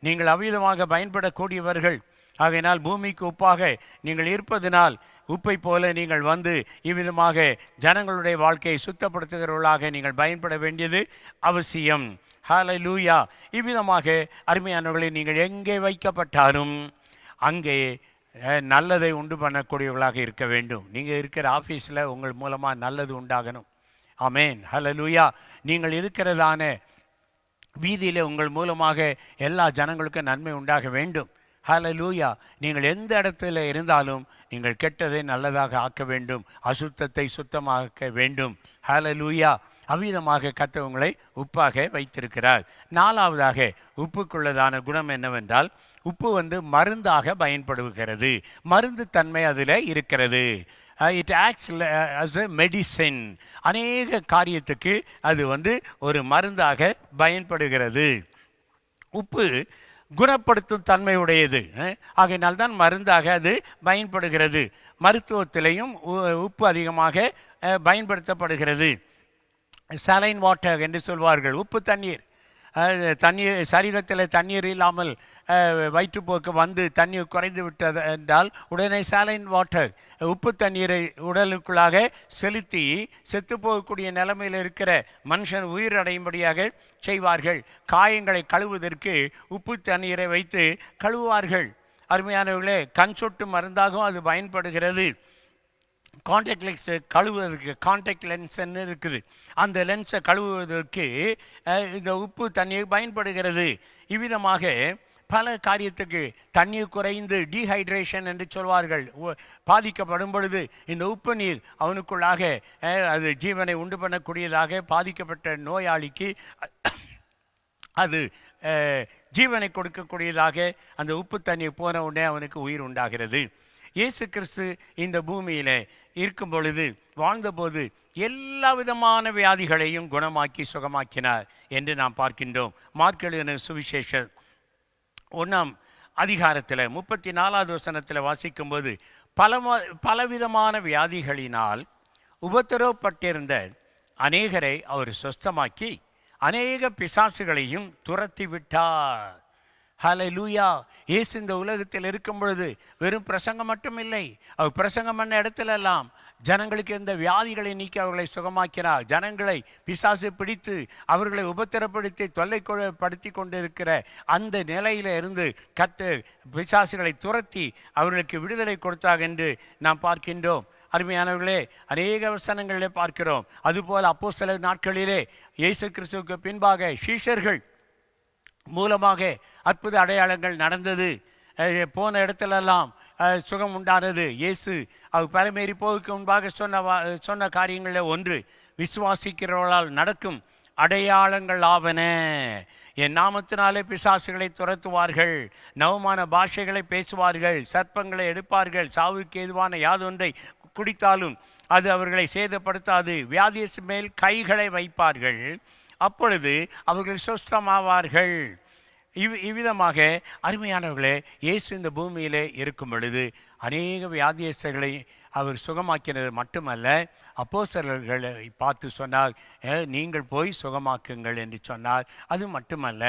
S1: நீங்கள் அவீதமாக பயன்படக்கூடியவர்கள் ஆகையினால் பூமிக்கு உப்பாக நீங்கள் இருப்பதனால் உப்பை போல நீங்கள் வந்து இவ்விதமாக ஜனங்களுடைய வாழ்க்கையை சுத்தப்படுத்துகிறவர்களாக நீங்கள் பயன்பட வேண்டியது அவசியம் ஹாலை லூயா இவ்விதமாக அருமையானவர்களை நீங்கள் எங்கே வைக்கப்பட்டாலும் அங்கே நல்லதை உண்டு பண்ணக்கூடியவர்களாக இருக்க வேண்டும் நீங்கள் இருக்கிற ஆஃபீஸில் உங்கள் மூலமாக நல்லது உண்டாகணும் ஆமேன் ஹலோ லூயா நீங்கள் இருக்கிறதான வீதியில் உங்கள் மூலமாக எல்லா ஜனங்களுக்கும் நன்மை உண்டாக வேண்டும் ஹல லூயா நீங்கள் எந்த இடத்துல இருந்தாலும் நீங்கள் கெட்டதை நல்லதாக ஆக்க வேண்டும் அசுத்தத்தை சுத்தமாக்க வேண்டும் ஹால லூயா அவ்விதமாக கத்தவங்களை உப்பாக வைத்திருக்கிறார் நாலாவதாக உப்புக்குள்ளதான குணம் என்னவென்றால் உப்பு வந்து மருந்தாக பயன்படுகிறது மருந்து தன்மை அதில் இருக்கிறது it acts as a medicine அநேக காரியத்துக்கு அது வந்து ஒரு மருந்தாக பயன்படுகிறது உப்பு குணப்படுத்தும் தன்மை உடையது ஆகையினால் தான் மருந்தாக அது பயன்படுகிறது மருத்துவத்திலையும் உப்பு அதிகமாக பயன்படுத்தப்படுகிறது சலைன் வாட்டர் என்று சொல்வார்கள் உப்பு தண்ணீர் தண்ணீர் சரீரத்தில் தண்ணீர் இல்லாமல் வயிற்றுப்போக்கு வந்து தண்ணீர் குறைந்து விட்டது என்றால் உடனே சாலைன் வாட்டர் உப்பு தண்ணீரை உடலுக்குள்ளாக செலுத்தி செத்து போகக்கூடிய நிலைமையில் இருக்கிற மனுஷன் உயிர் அடையும்படியாக செய்வார்கள் காயங்களை கழுவுவதற்கு உப்பு தண்ணீரை வைத்து கழுவுவார்கள் அருமையானவர்களே கண் சொட்டு மருந்தாகவும் அது பயன்படுகிறது காண்டாக்ட் லென்ஸை கழுவுவதற்கு காண்டாக்ட் லென்ஸ்ன்னு இருக்குது அந்த லென்ஸை கழுவுவதற்கு இந்த உப்பு தண்ணீர் பயன்படுகிறது இவ்விதமாக பல காரியத்துக்கு தண்ணீர் குறைந்து டீஹைட்ரேஷன் என்று சொல்வார்கள் பாதிக்கப்படும் பொழுது இந்த உப்பு நீர் அவனுக்குள்ளாக அது ஜீவனை உண்டு பண்ணக்கூடியதாக பாதிக்கப்பட்ட நோயாளிக்கு அது ஜீவனை கொடுக்கக்கூடியதாக அந்த உப்பு தண்ணீர் போன உடனே அவனுக்கு உயிர் உண்டாகிறது இயேசு கிறிஸ்து இந்த பூமியில் இருக்கும் பொழுது வாழ்ந்தபோது எல்லா விதமான வியாதிகளையும் குணமாக்கி சுகமாக்கினார் என்று நாம் பார்க்கின்றோம் மார்க்கெழுதின சுவிசேஷ ஒன்றாம் அதிகாரத்தில் முப்பத்தி நாலாவது வசனத்தில் வாசிக்கும்போது பல பலவிதமான வியாதிகளினால் உபத்திரவப்பட்டிருந்த அநேகரை அவர் சொஸ்தமாக்கி அநேக பிசாசுகளையும் துரத்தி விட்டார் ஹலை லூயா இயேசு இந்த உலகத்தில் இருக்கும் பொழுது வெறும் பிரசங்கம் மட்டும் இல்லை அவர் பிரசங்கம் பண்ண எல்லாம் ஜனங்களுக்கு எந்த வியாதிகளை நீக்கி அவர்களை சுகமாக்கினார் ஜனங்களை பிசாசு பிடித்து அவர்களை உபத்திரப்படுத்தி தொல்லை படுத்தி கொண்டிருக்கிற அந்த நிலையில இருந்து கத்து பிசாசுகளை துரத்தி அவர்களுக்கு விடுதலை கொடுத்தார் என்று நாம் பார்க்கின்றோம் அருமையானவர்களே அநேக வசனங்களிலே பார்க்கிறோம் அதுபோல் அப்போ சில நாட்களிலே இயேசு கிறிஸ்துவுக்கு பின்பாக ஷீஷர்கள் மூலமாக அற்புத அடையாளங்கள் நடந்தது போன இடத்துலெல்லாம் சுகம் உண்டானது இயேசு அவர் பலமேறி போவதுக்கு முன்பாக சொன்ன சொன்ன காரியங்களில் ஒன்று விசுவாசிக்கிறவர்களால் நடக்கும் அடையாளங்கள் ஆவன என் நாமத்தினாலே பிசாசுகளை துரத்துவார்கள் நவமான பாஷைகளை பேசுவார்கள் சர்ப்பங்களை எடுப்பார்கள் சாவுக்கு எதுவான யாதொன்றை குடித்தாலும் அது அவர்களை சேதப்படுத்தாது வியாதியசு மேல் கைகளை வைப்பார்கள் அப்பொழுது அவர்கள் சுஸ்தமாவார்கள் இவ் இவ்விதமாக அருமையானவர்களே இயேசு இந்த பூமியிலே இருக்கும் பொழுது அநேக வியாதியஸ்தர்களை அவர் சுகமாக்கினது மட்டுமல்ல அப்போசரர்களை பார்த்து சொன்னார் நீங்கள் போய் சுகமாக்குங்கள் என்று சொன்னார் அது மட்டுமல்ல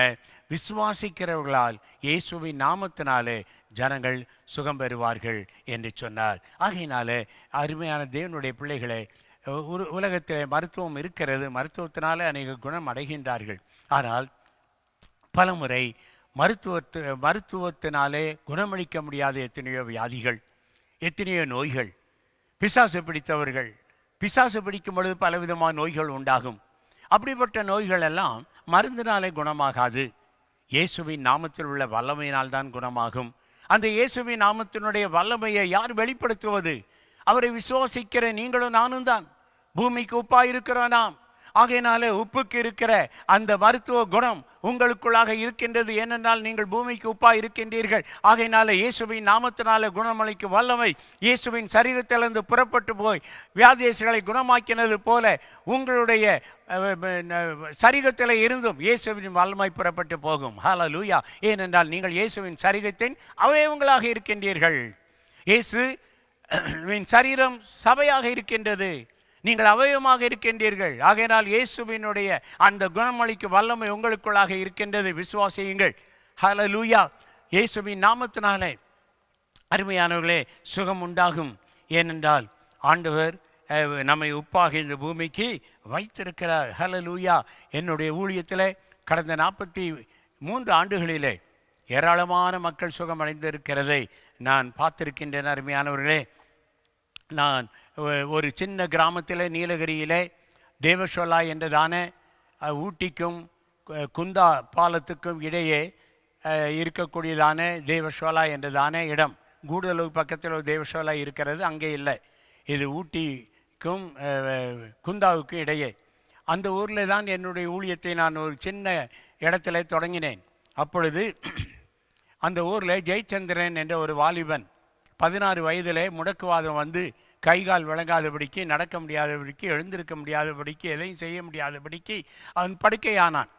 S1: விசுவாசிக்கிறவர்களால் இயேசுவின் நாமத்தினாலே ஜனங்கள் சுகம் பெறுவார்கள் என்று சொன்னார் ஆகையினாலே அருமையான தேவனுடைய பிள்ளைகளை ஒரு உலகத்தில் மருத்துவம் இருக்கிறது மருத்துவத்தினாலே அநேக குணம் அடைகின்றார்கள் ஆனால் பலமுறை மருத்துவத்து மருத்துவத்தினாலே குணமளிக்க முடியாத எத்தனையோ வியாதிகள் எத்தனையோ நோய்கள் பிசாசு பிடித்தவர்கள் பிசாசு பிடிக்கும் பொழுது பலவிதமான நோய்கள் உண்டாகும் அப்படிப்பட்ட நோய்கள் எல்லாம் மருந்தினாலே குணமாகாது இயேசுவின் நாமத்தில் உள்ள வல்லமையினால் தான் குணமாகும் அந்த இயேசுவின் நாமத்தினுடைய வல்லமையை யார் வெளிப்படுத்துவது அவரை விசுவாசிக்கிற நீங்களும் நானும் தான் பூமிக்கு உப்பாயிருக்கிறோம் நாம் ஆகையினாலே உப்புக்கு இருக்கிற அந்த மருத்துவ குணம் உங்களுக்குள்ளாக இருக்கின்றது ஏனென்றால் நீங்கள் பூமிக்கு உப்பாக இருக்கின்றீர்கள் ஆகையினால இயேசுவின் நாமத்தினால குணமளிக்கும் வல்லமை இயேசுவின் சரீரத்திலிருந்து புறப்பட்டு போய் வியாதியசுகளை குணமாக்கினது போல உங்களுடைய சரீரத்தில் இருந்தும் இயேசுவின் வல்லமை புறப்பட்டு போகும் ஹலோ லூயா ஏனென்றால் நீங்கள் இயேசுவின் சரீரத்தின் அவயவங்களாக இருக்கின்றீர்கள் இயேசுவின் சரீரம் சபையாக இருக்கின்றது நீங்கள் அவயமாக இருக்கின்றீர்கள் ஆகையினால் இயேசுவினுடைய அந்த குணமளிக்கு வல்லமை உங்களுக்குள்ளாக இருக்கின்றது விசுவாசியுங்கள் ஹல லூயா இயேசுவின் நாமத்தினாலே அருமையானவர்களே சுகம் உண்டாகும் ஏனென்றால் ஆண்டவர் நம்மை உப்பாக இந்த பூமிக்கு வைத்திருக்கிறார் ஹல லூயா என்னுடைய ஊழியத்தில் கடந்த நாற்பத்தி மூன்று ஆண்டுகளிலே ஏராளமான மக்கள் சுகமடைந்திருக்கிறதை நான் பார்த்திருக்கின்றேன் அருமையானவர்களே நான் ஒரு சின்ன கிராமத்தில் நீலகிரியில் தேவசோலா என்றதான ஊட்டிக்கும் குந்தா பாலத்துக்கும் இடையே இருக்கக்கூடியதான தேவசோலா என்றதான இடம் கூடுதலு பக்கத்தில் ஒரு தேவசோலா இருக்கிறது அங்கே இல்லை இது ஊட்டிக்கும் குந்தாவுக்கும் இடையே அந்த ஊரில் தான் என்னுடைய ஊழியத்தை நான் ஒரு சின்ன இடத்துல தொடங்கினேன் அப்பொழுது அந்த ஊரில் ஜெயச்சந்திரன் என்ற ஒரு வாலிபன் பதினாறு வயதில் முடக்குவாதம் வந்து கைகால் விளங்காதபடிக்கு நடக்க முடியாதபடிக்கு எழுந்திருக்க முடியாதபடிக்கு எதையும் செய்ய முடியாதபடிக்கு அவன் படுக்கையானான்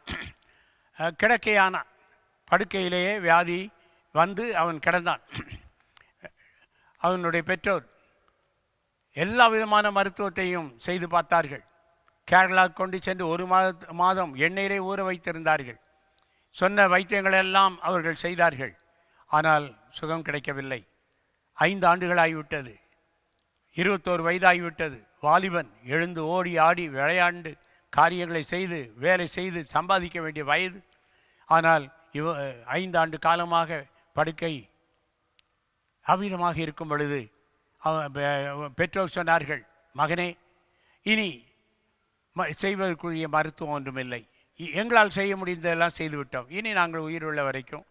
S1: கிடக்கையானான் படுக்கையிலேயே வியாதி வந்து அவன் கிடந்தான் அவனுடைய பெற்றோர் எல்லா விதமான மருத்துவத்தையும் செய்து பார்த்தார்கள் கேரளா கொண்டு சென்று ஒரு மாத மாதம் எண்ணெயரை ஊற வைத்திருந்தார்கள் சொன்ன வைத்தியங்களெல்லாம் அவர்கள் செய்தார்கள் ஆனால் சுகம் கிடைக்கவில்லை ஐந்து ஆண்டுகளாகிவிட்டது இருபத்தோரு வயதாகிவிட்டது வாலிபன் எழுந்து ஓடி ஆடி விளையாண்டு காரியங்களை செய்து வேலை செய்து சம்பாதிக்க வேண்டிய வயது ஆனால் இவ ஐந்து ஆண்டு காலமாக படுக்கை அவிதமாக இருக்கும் பொழுது பெற்றோர் சொன்னார்கள் மகனே இனி செய்வதற்குரிய மருத்துவம் ஒன்றுமில்லை எங்களால் செய்ய முடிந்ததெல்லாம் செய்துவிட்டோம் இனி நாங்கள் உயிர் உள்ள வரைக்கும்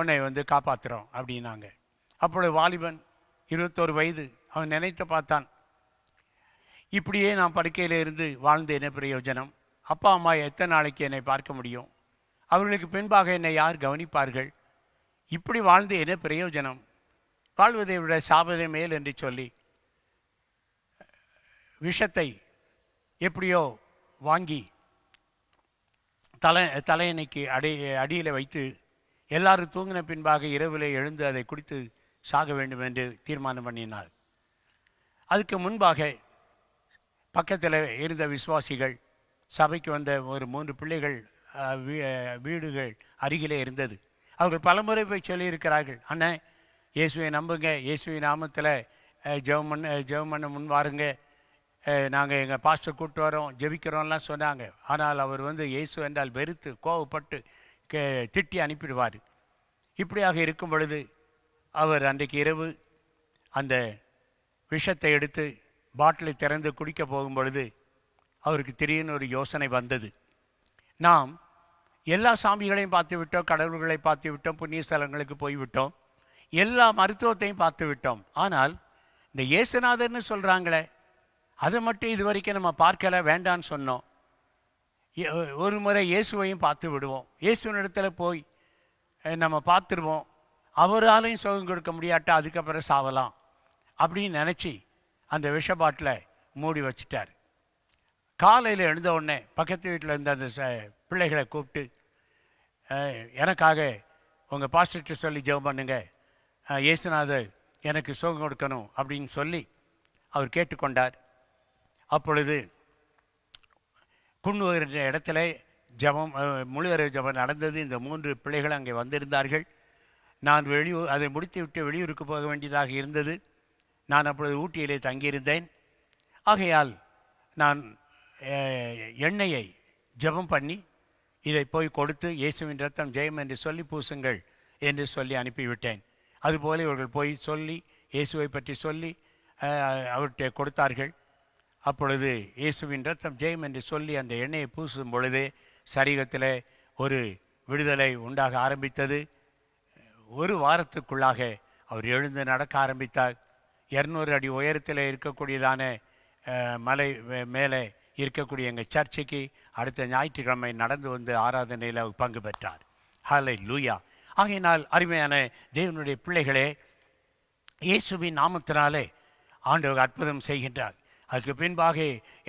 S1: உன்னை வந்து காப்பாற்றுறோம் அப்படின்னாங்க அப்பொழுது வாலிபன் இருபத்தோரு வயது அவன் நினைத்து பார்த்தான் இப்படியே நான் படுக்கையில் இருந்து வாழ்ந்த என்ன பிரயோஜனம் அப்பா அம்மா எத்தனை நாளைக்கு என்னை பார்க்க முடியும் அவர்களுக்கு பின்பாக என்னை யார் கவனிப்பார்கள் இப்படி வாழ்ந்து என்ன பிரயோஜனம் வாழ்வதை விட சாபதை மேல் என்று சொல்லி விஷத்தை எப்படியோ வாங்கி தலை தலையணைக்கு அடி அடியில் வைத்து எல்லாரும் தூங்கின பின்பாக இரவில் எழுந்து அதை குடித்து சாக வேண்டும் என்று தீர்மானம் பண்ணினார் அதுக்கு முன்பாக பக்கத்தில் இருந்த விசுவாசிகள் சபைக்கு வந்த ஒரு மூன்று பிள்ளைகள் வீடுகள் அருகிலே இருந்தது அவர்கள் பலமுறை போய் சொல்லியிருக்கிறார்கள் அண்ணன் இயேசுவை நம்புங்க இயேசுவை நாமத்தில் ஜெவம் பண்ண ஜெவம் பண்ண முன் வாருங்க நாங்கள் எங்கள் பாஸ்டர் கூப்பிட்டு வரோம் ஜெபிக்கிறோம்லாம் சொன்னாங்க ஆனால் அவர் வந்து இயேசு என்றால் வெறுத்து கோவப்பட்டு கே திட்டி அனுப்பிடுவார் இப்படியாக இருக்கும் பொழுது அவர் அன்றைக்கு இரவு அந்த விஷத்தை எடுத்து பாட்டிலை திறந்து குடிக்க போகும் பொழுது அவருக்கு திடீர்னு ஒரு யோசனை வந்தது நாம் எல்லா சாமிகளையும் பார்த்து விட்டோம் கடவுள்களை பார்த்து விட்டோம் புண்ணிய ஸ்தலங்களுக்கு போய்விட்டோம் எல்லா மருத்துவத்தையும் பார்த்து விட்டோம் ஆனால் இந்த இயேசுநாதர்னு சொல்கிறாங்களே அது மட்டும் இது வரைக்கும் நம்ம பார்க்கலை வேண்டான்னு சொன்னோம் ஒரு முறை இயேசுவையும் பார்த்து விடுவோம் இயேசுவனிடத்தில் போய் நம்ம பார்த்துருவோம் அவராலையும் சோகம் கொடுக்க முடியாட்டா அதுக்கப்புறம் சாவலாம் அப்படின்னு நினச்சி அந்த விஷ பாட்டில் மூடி வச்சிட்டார் காலையில் எழுந்த உடனே பக்கத்து வீட்டில் இருந்த அந்த ச பிள்ளைகளை கூப்பிட்டு எனக்காக உங்கள் பாஸ்டர்கிட்ட சொல்லி ஜெபம் பண்ணுங்க ஏசுநாதர் எனக்கு சுகம் கொடுக்கணும் அப்படின்னு சொல்லி அவர் கேட்டுக்கொண்டார் அப்பொழுது குன்னுகிற இடத்துல ஜபம் முழுவரை ஜபம் நடந்தது இந்த மூன்று பிள்ளைகள் அங்கே வந்திருந்தார்கள் நான் வெளியூர் அதை முடித்து விட்டு வெளியூருக்கு போக வேண்டியதாக இருந்தது நான் அப்பொழுது ஊட்டியிலே தங்கியிருந்தேன் ஆகையால் நான் எண்ணெயை ஜபம் பண்ணி இதை போய் கொடுத்து இயேசுவின் ரத்தம் ஜெயம் என்று சொல்லி பூசுங்கள் என்று சொல்லி அனுப்பிவிட்டேன் அதுபோல இவர்கள் போய் சொல்லி இயேசுவை பற்றி சொல்லி அவர்கிட்ட கொடுத்தார்கள் அப்பொழுது இயேசுவின் ரத்தம் ஜெயம் என்று சொல்லி அந்த எண்ணெயை பூசும் பொழுதே சரீரத்தில் ஒரு விடுதலை உண்டாக ஆரம்பித்தது ஒரு வாரத்துக்குள்ளாக அவர் எழுந்து நடக்க ஆரம்பித்தார் இரநூறு அடி உயரத்தில் இருக்கக்கூடியதான மலை மேலே இருக்கக்கூடிய எங்கள் சர்ச்சைக்கு அடுத்த ஞாயிற்றுக்கிழமை நடந்து வந்து ஆராதனையில் பங்கு பெற்றார் ஹலை லூயா ஆகையினால் அருமையான தேவனுடைய பிள்ளைகளே இயேசுவின் நாமத்தினாலே ஆண்டவர் அற்புதம் செய்கின்றார் அதுக்கு பின்பாக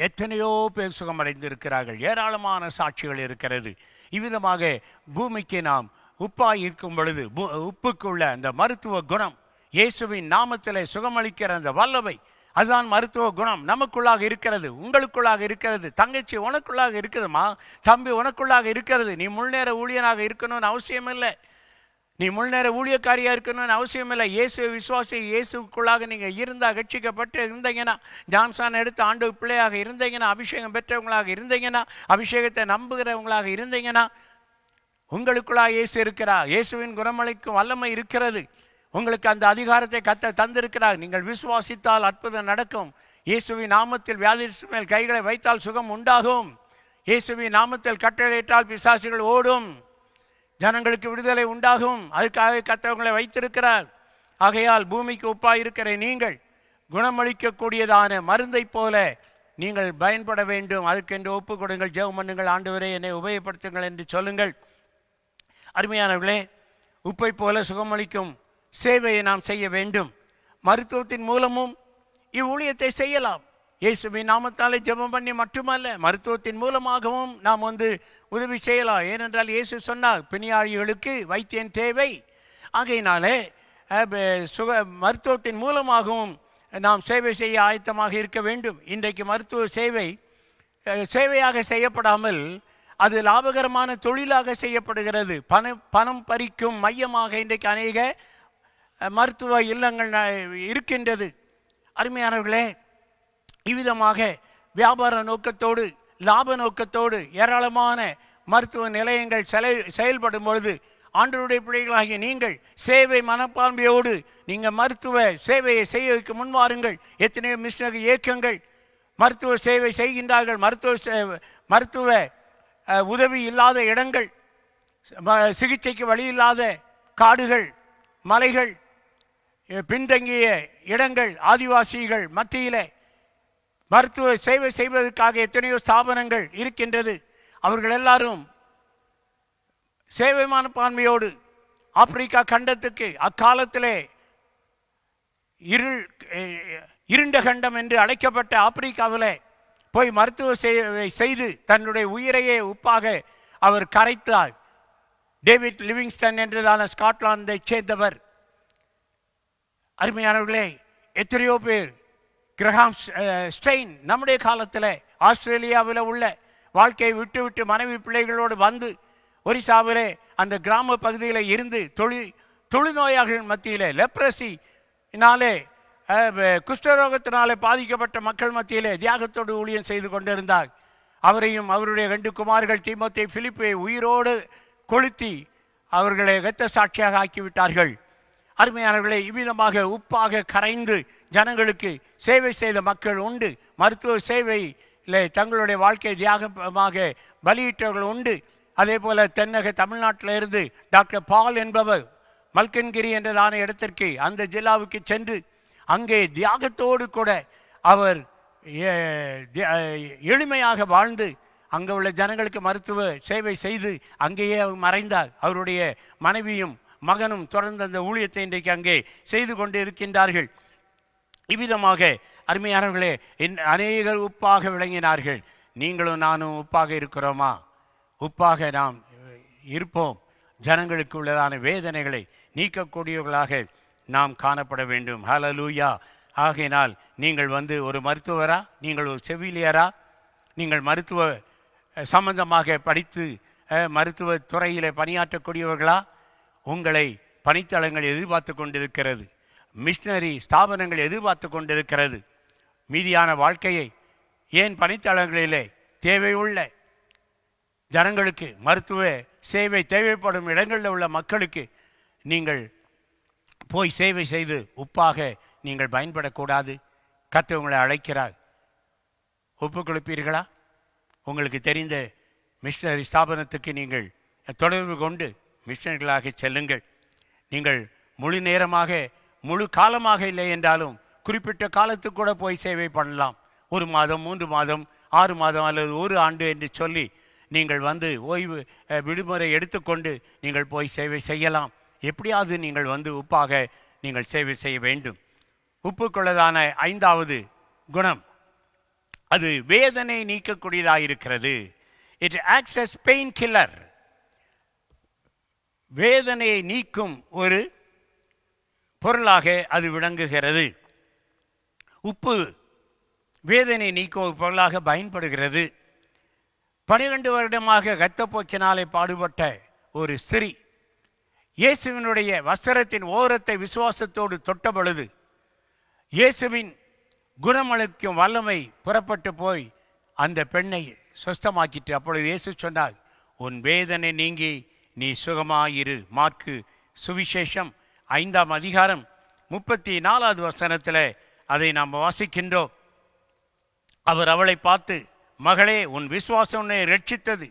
S1: எத்தனையோ பேர் சுகமடைந்திருக்கிறார்கள் ஏராளமான சாட்சிகள் இருக்கிறது இவ்விதமாக பூமிக்கு நாம் உப்பாக இருக்கும் பொழுது உப்புக்குள்ள அந்த மருத்துவ குணம் இயேசுவின் நாமத்தில் சுகமளிக்கிற அந்த வல்லவை அதுதான் மருத்துவ குணம் நமக்குள்ளாக இருக்கிறது உங்களுக்குள்ளாக இருக்கிறது தங்கச்சி உனக்குள்ளாக இருக்குதுமா தம்பி உனக்குள்ளாக இருக்கிறது நீ முன்னேற ஊழியனாக இருக்கணும்னு அவசியம் இல்லை நீ முன்னேற ஊழியக்காரியாக இருக்கணும்னு அவசியம் இல்லை இயேசு விசுவாசி இயேசுக்குள்ளாக நீங்கள் இருந்தால் கட்சிக்கப்பட்டு இருந்தீங்கன்னா ஜான்சான் எடுத்து ஆண்டு பிள்ளையாக இருந்தீங்கன்னா அபிஷேகம் பெற்றவங்களாக இருந்தீங்கன்னா அபிஷேகத்தை நம்புகிறவங்களாக இருந்தீங்கன்னா உங்களுக்குள்ளாக இயேசு இருக்கிறா இயேசுவின் குணமளிக்கும் வல்லமை இருக்கிறது உங்களுக்கு அந்த அதிகாரத்தை கத்த தந்திருக்கிறார் நீங்கள் விசுவாசித்தால் அற்புதம் நடக்கும் இயேசுவி நாமத்தில் வியாதி மேல் கைகளை வைத்தால் சுகம் உண்டாகும் இயேசுவி நாமத்தில் கட்டளையிட்டால் பிசாசுகள் ஓடும் ஜனங்களுக்கு விடுதலை உண்டாகும் அதுக்காக கத்தவங்களை வைத்திருக்கிறார் ஆகையால் பூமிக்கு உப்பாக இருக்கிற நீங்கள் குணமளிக்கக்கூடியதான மருந்தை போல நீங்கள் பயன்பட வேண்டும் அதற்கென்று ஒப்பு கொடுங்கள் ஜெவம் மண்ணுங்கள் ஆண்டு என்னை உபயோகப்படுத்துங்கள் என்று சொல்லுங்கள் அருமையானவர்களே உப்பை போல சுகமளிக்கும் சேவையை நாம் செய்ய வேண்டும் மருத்துவத்தின் மூலமும் இவ்வூழியத்தை செய்யலாம் இயேசுவின் நாமத்தாலே ஜெபம் பண்ணி மட்டுமல்ல மருத்துவத்தின் மூலமாகவும் நாம் வந்து உதவி செய்யலாம் ஏனென்றால் இயேசு சொன்னார் பிணியாளிகளுக்கு வைத்தியன் தேவை ஆகையினாலே சுக மருத்துவத்தின் மூலமாகவும் நாம் சேவை செய்ய ஆயத்தமாக இருக்க வேண்டும் இன்றைக்கு மருத்துவ சேவை சேவையாக செய்யப்படாமல் அது லாபகரமான தொழிலாக செய்யப்படுகிறது பணம் பணம் பறிக்கும் மையமாக இன்றைக்கு அநேக மருத்துவ இல்லங்கள் இருக்கின்றது அருமையானவர்களே இவ்விதமாக வியாபார நோக்கத்தோடு லாப நோக்கத்தோடு ஏராளமான மருத்துவ நிலையங்கள் செலை செயல்படும் பொழுது ஆண்டருடைய பிள்ளைகளாகிய நீங்கள் சேவை மனப்பான்மையோடு நீங்கள் மருத்துவ சேவையை செய்ய வைக்க முன்வாருங்கள் எத்தனையோ மிஷினரி இயக்கங்கள் மருத்துவ சேவை செய்கின்றார்கள் மருத்துவ மருத்துவ உதவி இல்லாத இடங்கள் சிகிச்சைக்கு வழி இல்லாத காடுகள் மலைகள் பின்தங்கிய இடங்கள் ஆதிவாசிகள் மத்தியில் மருத்துவ சேவை செய்வதற்காக எத்தனையோ ஸ்தாபனங்கள் இருக்கின்றது அவர்கள் எல்லாரும் சேவைமான பான்மையோடு ஆப்பிரிக்கா கண்டத்துக்கு அக்காலத்திலே இருள் இருண்ட கண்டம் என்று அழைக்கப்பட்ட ஆப்பிரிக்காவில் போய் மருத்துவ சேவை செய்து தன்னுடைய உயிரையே உப்பாக அவர் கரைத்தார் டேவிட் லிவிங்ஸ்டன் என்றதான ஸ்காட்லாந்தை சேர்ந்தவர் அருமையானவர்களே எத்தனையோ பேர் கிரகாம் ஸ்டெயின் நம்முடைய காலத்தில் ஆஸ்திரேலியாவில் உள்ள வாழ்க்கையை விட்டு விட்டு மனைவி பிள்ளைகளோடு வந்து ஒரிசாவிலே அந்த கிராம பகுதியில் இருந்து தொழில் தொழுநோயாளிகள் மத்தியில் லெப்ரஸினாலே குஷ்டரோகத்தினாலே பாதிக்கப்பட்ட மக்கள் மத்தியிலே தியாகத்தோடு ஊழியம் செய்து கொண்டிருந்தார் அவரையும் அவருடைய ரெண்டு குமார்கள் தீமத்தை பிலிப்பை உயிரோடு கொளுத்தி அவர்களை வெத்த சாட்சியாக ஆக்கிவிட்டார்கள் அருமையானவர்களே இவ்விதமாக உப்பாக கரைந்து ஜனங்களுக்கு சேவை செய்த மக்கள் உண்டு மருத்துவ சேவை இல்லை தங்களுடைய வாழ்க்கை தியாகமாக பலியிட்டவர்கள் உண்டு அதே போல தென்னக தமிழ்நாட்டில் இருந்து டாக்டர் பால் என்பவர் மல்கன்கிரி என்றதான இடத்திற்கு அந்த ஜில்லாவுக்கு சென்று அங்கே தியாகத்தோடு கூட அவர் எளிமையாக வாழ்ந்து அங்கே உள்ள ஜனங்களுக்கு மருத்துவ சேவை செய்து அங்கேயே அவர் மறைந்தார் அவருடைய மனைவியும் மகனும் தொடர்ந்து அந்த ஊழியத்தை இன்றைக்கு அங்கே செய்து கொண்டு இருக்கின்றார்கள் இவ்விதமாக அருமையானவர்களே அநேகர் உப்பாக விளங்கினார்கள் நீங்களும் நானும் உப்பாக இருக்கிறோமா உப்பாக நாம் இருப்போம் ஜனங்களுக்கு உள்ளதான வேதனைகளை நீக்கக்கூடியவர்களாக நாம் காணப்பட வேண்டும் ஹலலூயா ஆகையினால் நீங்கள் வந்து ஒரு மருத்துவரா நீங்கள் ஒரு செவிலியரா நீங்கள் மருத்துவ சம்பந்தமாக படித்து மருத்துவ துறையில் பணியாற்றக்கூடியவர்களா உங்களை பணித்தளங்கள் எதிர்பார்த்து கொண்டிருக்கிறது மிஷினரி ஸ்தாபனங்கள் எதிர்பார்த்து கொண்டிருக்கிறது மீதியான வாழ்க்கையை ஏன் பணித்தளங்களிலே தேவையுள்ள ஜனங்களுக்கு மருத்துவ சேவை தேவைப்படும் இடங்களில் உள்ள மக்களுக்கு நீங்கள் போய் சேவை செய்து உப்பாக நீங்கள் பயன்படக்கூடாது கத்து உங்களை அழைக்கிறார் ஒப்பு கொடுப்பீர்களா உங்களுக்கு தெரிந்த மிஷினரி ஸ்தாபனத்துக்கு நீங்கள் தொடர்பு கொண்டு மிஷனர்களாக செல்லுங்கள் நீங்கள் முழு நேரமாக முழு காலமாக இல்லை என்றாலும் குறிப்பிட்ட காலத்துக்கு கூட போய் சேவை பண்ணலாம் ஒரு மாதம் மூன்று மாதம் ஆறு மாதம் அல்லது ஒரு ஆண்டு என்று சொல்லி நீங்கள் வந்து ஓய்வு விடுமுறை எடுத்துக்கொண்டு நீங்கள் போய் சேவை செய்யலாம் எப்படியாவது நீங்கள் வந்து உப்பாக நீங்கள் சேவை செய்ய வேண்டும் உப்புக்குள்ளதான ஐந்தாவது குணம் அது வேதனை நீக்கக்கூடியதாக இருக்கிறது இட் ஆக்சஸ் பெயின் கில்லர் வேதனையை நீக்கும் ஒரு பொருளாக அது விளங்குகிறது உப்பு வேதனை நீக்கும் ஒரு பொருளாக பயன்படுகிறது பனிரெண்டு வருடமாக இரத்தப்போக்கினாலே பாடுபட்ட ஒரு ஸ்திரீ இயேசுவினுடைய வஸ்திரத்தின் ஓரத்தை விசுவாசத்தோடு தொட்ட பொழுது இயேசுவின் குணமளிக்கும் வல்லமை புறப்பட்டு போய் அந்த பெண்ணை சொஸ்தமாக்கிட்டு அப்பொழுது இயேசு சொன்னால் உன் வேதனை நீங்கி நீ சுகமாயிரு மார்க்கு சுவிசேஷம் ஐந்தாம் அதிகாரம் முப்பத்தி நாலாவது வசனத்தில் அதை நாம் வாசிக்கின்றோம் அவர் அவளை பார்த்து மகளே உன் விசுவாசம் உன்னை ரட்சித்தது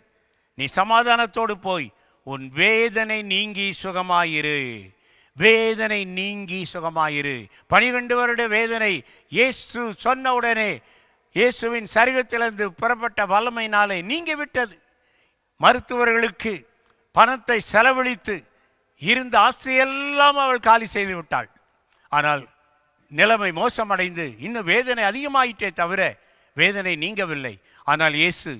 S1: நீ சமாதானத்தோடு போய் உன் வேதனை நீங்கி சுகமாயிரு வேதனை நீங்கி சுகமாயிரு பனிரெண்டு வருட வேதனை இயேசு சொன்ன உடனே இயேசுவின் சரீரத்திலிருந்து புறப்பட்ட வல்லமையினாலே நீங்கி விட்டது மருத்துவர்களுக்கு பணத்தை செலவழித்து இருந்த ஆஸ்தியெல்லாம் அவள் காலி செய்து விட்டாள் ஆனால் நிலைமை மோசமடைந்து இன்னும் வேதனை அதிகமாயிட்டே தவிர வேதனை நீங்கவில்லை ஆனால் இயேசு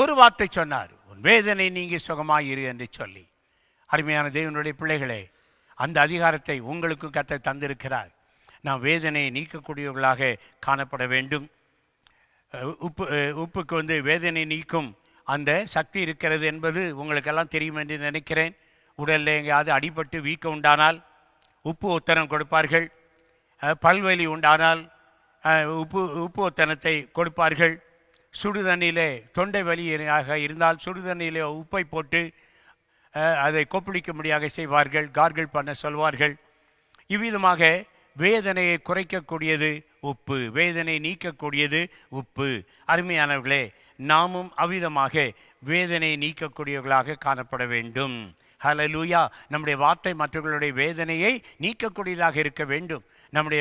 S1: ஒரு வார்த்தை சொன்னார் உன் வேதனை நீங்கி சுகமாயிரு என்று சொல்லி அருமையான தேவனுடைய பிள்ளைகளே அந்த அதிகாரத்தை உங்களுக்கு கத்தை தந்திருக்கிறார் நாம் வேதனையை நீக்கக்கூடியவர்களாக காணப்பட வேண்டும் உப்பு உப்புக்கு வந்து வேதனை நீக்கும் அந்த சக்தி இருக்கிறது என்பது உங்களுக்கெல்லாம் தெரியும் என்று நினைக்கிறேன் உடலில் எங்கேயாவது அடிபட்டு வீக்கம் உண்டானால் உப்பு ஒத்தனம் கொடுப்பார்கள் பல்வலி உண்டானால் உப்பு உப்பு ஒத்தனத்தை கொடுப்பார்கள் சுடுதண்ணியிலே தொண்டை வலியாக இருந்தால் சுடுதண்ணியிலே உப்பை போட்டு அதை கொப்பளிக்கும்படியாக செய்வார்கள் கார்கள் பண்ண சொல்வார்கள் இவ்விதமாக வேதனையை குறைக்கக்கூடியது உப்பு வேதனை நீக்கக்கூடியது உப்பு அருமையானவர்களே நாமும் அவ்விதமாக வேதனை நீக்கக்கூடியவர்களாக காணப்பட வேண்டும் ஹலலூயா நம்முடைய வார்த்தை மற்றவர்களுடைய வேதனையை நீக்கக்கூடியதாக இருக்க வேண்டும் நம்முடைய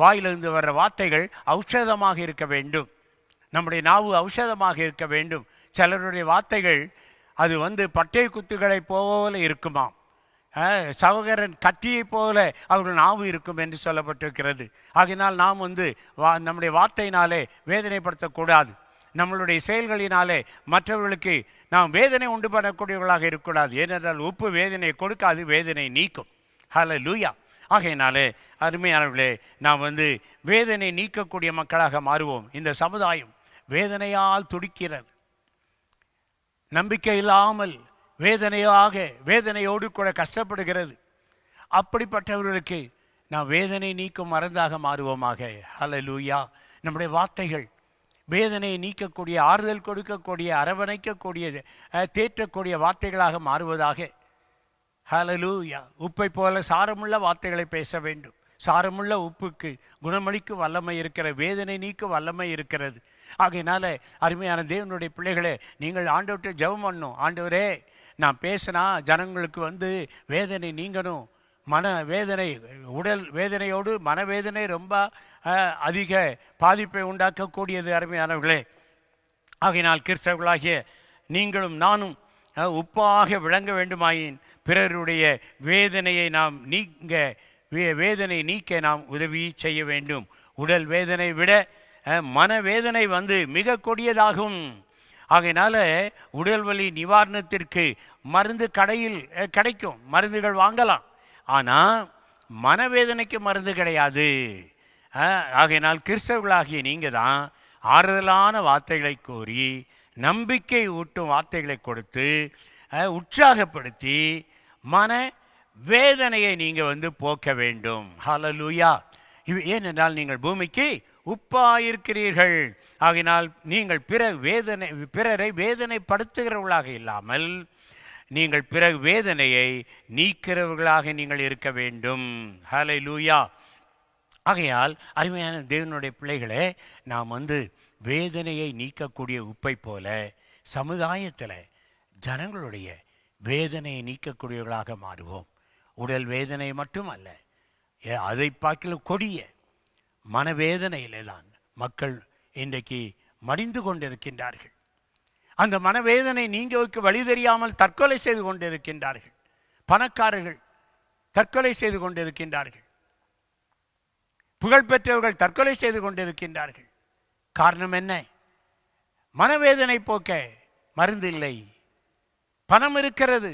S1: வாயிலிருந்து வர்ற வார்த்தைகள் ஔஷதமாக இருக்க வேண்டும் நம்முடைய நாவு ஔஷதமாக இருக்க வேண்டும் சிலருடைய வார்த்தைகள் அது வந்து பட்டை குத்துகளை போல இருக்குமாம் சகோதரன் கத்தியை போல அவர்கள் நாவு இருக்கும் என்று சொல்லப்பட்டிருக்கிறது ஆகினால் நாம் வந்து வா நம்முடைய வார்த்தையினாலே வேதனைப்படுத்தக்கூடாது நம்மளுடைய செயல்களினாலே மற்றவர்களுக்கு நாம் வேதனை உண்டு பண்ணக்கூடியவர்களாக இருக்கக்கூடாது ஏனென்றால் உப்பு வேதனை கொடுக்காது வேதனை நீக்கும் ஹல லூயா ஆகையினாலே அருமையானவர்களே நாம் வந்து வேதனை நீக்கக்கூடிய மக்களாக மாறுவோம் இந்த சமுதாயம் வேதனையால் துடிக்கிறது நம்பிக்கை இல்லாமல் வேதனையாக வேதனையோடு கூட கஷ்டப்படுகிறது அப்படிப்பட்டவர்களுக்கு நாம் வேதனை நீக்கும் மருந்தாக மாறுவோமாக ஹலோ லூயா நம்முடைய வார்த்தைகள் வேதனையை நீக்கக்கூடிய ஆறுதல் கொடுக்கக்கூடிய அரவணைக்கக்கூடியது தேற்றக்கூடிய வார்த்தைகளாக மாறுவதாக ஹலலூயா உப்பை போல சாரமுள்ள வார்த்தைகளை பேச வேண்டும் சாரமுள்ள உப்புக்கு குணமளிக்கும் வல்லமை இருக்கிற வேதனை நீக்கும் வல்லமை இருக்கிறது ஆகையினால அருமையான தேவனுடைய பிள்ளைகளே நீங்கள் ஆண்டவர்கிட்ட ஜெபம் பண்ணும் ஆண்டவரே நான் பேசினா ஜனங்களுக்கு வந்து வேதனை நீங்கணும் மன வேதனை உடல் வேதனையோடு மனவேதனை ரொம்ப அதிக பாதிப்பை உண்டாக்கக்கூடியது அருமையானவர்களே ஆகையினால் கிறிஸ்தவர்களாகிய நீங்களும் நானும் உப்பாக விளங்க வேண்டுமாயின் பிறருடைய வேதனையை நாம் நீங்க வேதனை நீக்க நாம் உதவி செய்ய வேண்டும் உடல் வேதனை விட மனவேதனை வந்து மிக கொடியதாகும் ஆகையினால உடல் வலி நிவாரணத்திற்கு மருந்து கடையில் கிடைக்கும் மருந்துகள் வாங்கலாம் ஆனால் மனவேதனைக்கு மருந்து கிடையாது ஆகையினால் கிறிஸ்தவர்களாகிய நீங்கள் தான் ஆறுதலான வார்த்தைகளை கோரி நம்பிக்கை ஊட்டும் வார்த்தைகளை கொடுத்து உற்சாகப்படுத்தி மன வேதனையை நீங்கள் வந்து போக்க வேண்டும் ஹலலூயா இது ஏனென்றால் நீங்கள் பூமிக்கு உப்பாயிருக்கிறீர்கள் ஆகினால் நீங்கள் பிற வேதனை பிறரை வேதனைப்படுத்துகிறவர்களாக இல்லாமல் நீங்கள் பிற வேதனையை நீக்கிறவர்களாக நீங்கள் இருக்க வேண்டும் ஹலை லூயா ஆகையால் அருமையான தேவனுடைய பிள்ளைகளே நாம் வந்து வேதனையை நீக்கக்கூடிய உப்பை போல சமுதாயத்தில் ஜனங்களுடைய வேதனையை நீக்கக்கூடியவர்களாக மாறுவோம் உடல் வேதனை மட்டும் அல்ல அதை பார்க்கல கொடிய மனவேதனையிலே தான் மக்கள் இன்றைக்கு மடிந்து கொண்டிருக்கின்றார்கள் அந்த மனவேதனை நீங்க வழி தெரியாமல் தற்கொலை செய்து கொண்டிருக்கின்றார்கள் பணக்காரர்கள் தற்கொலை செய்து கொண்டிருக்கின்றார்கள் புகழ்பெற்றவர்கள் தற்கொலை செய்து கொண்டிருக்கின்றார்கள் காரணம் என்ன மனவேதனை போக்க மருந்து இல்லை பணம் இருக்கிறது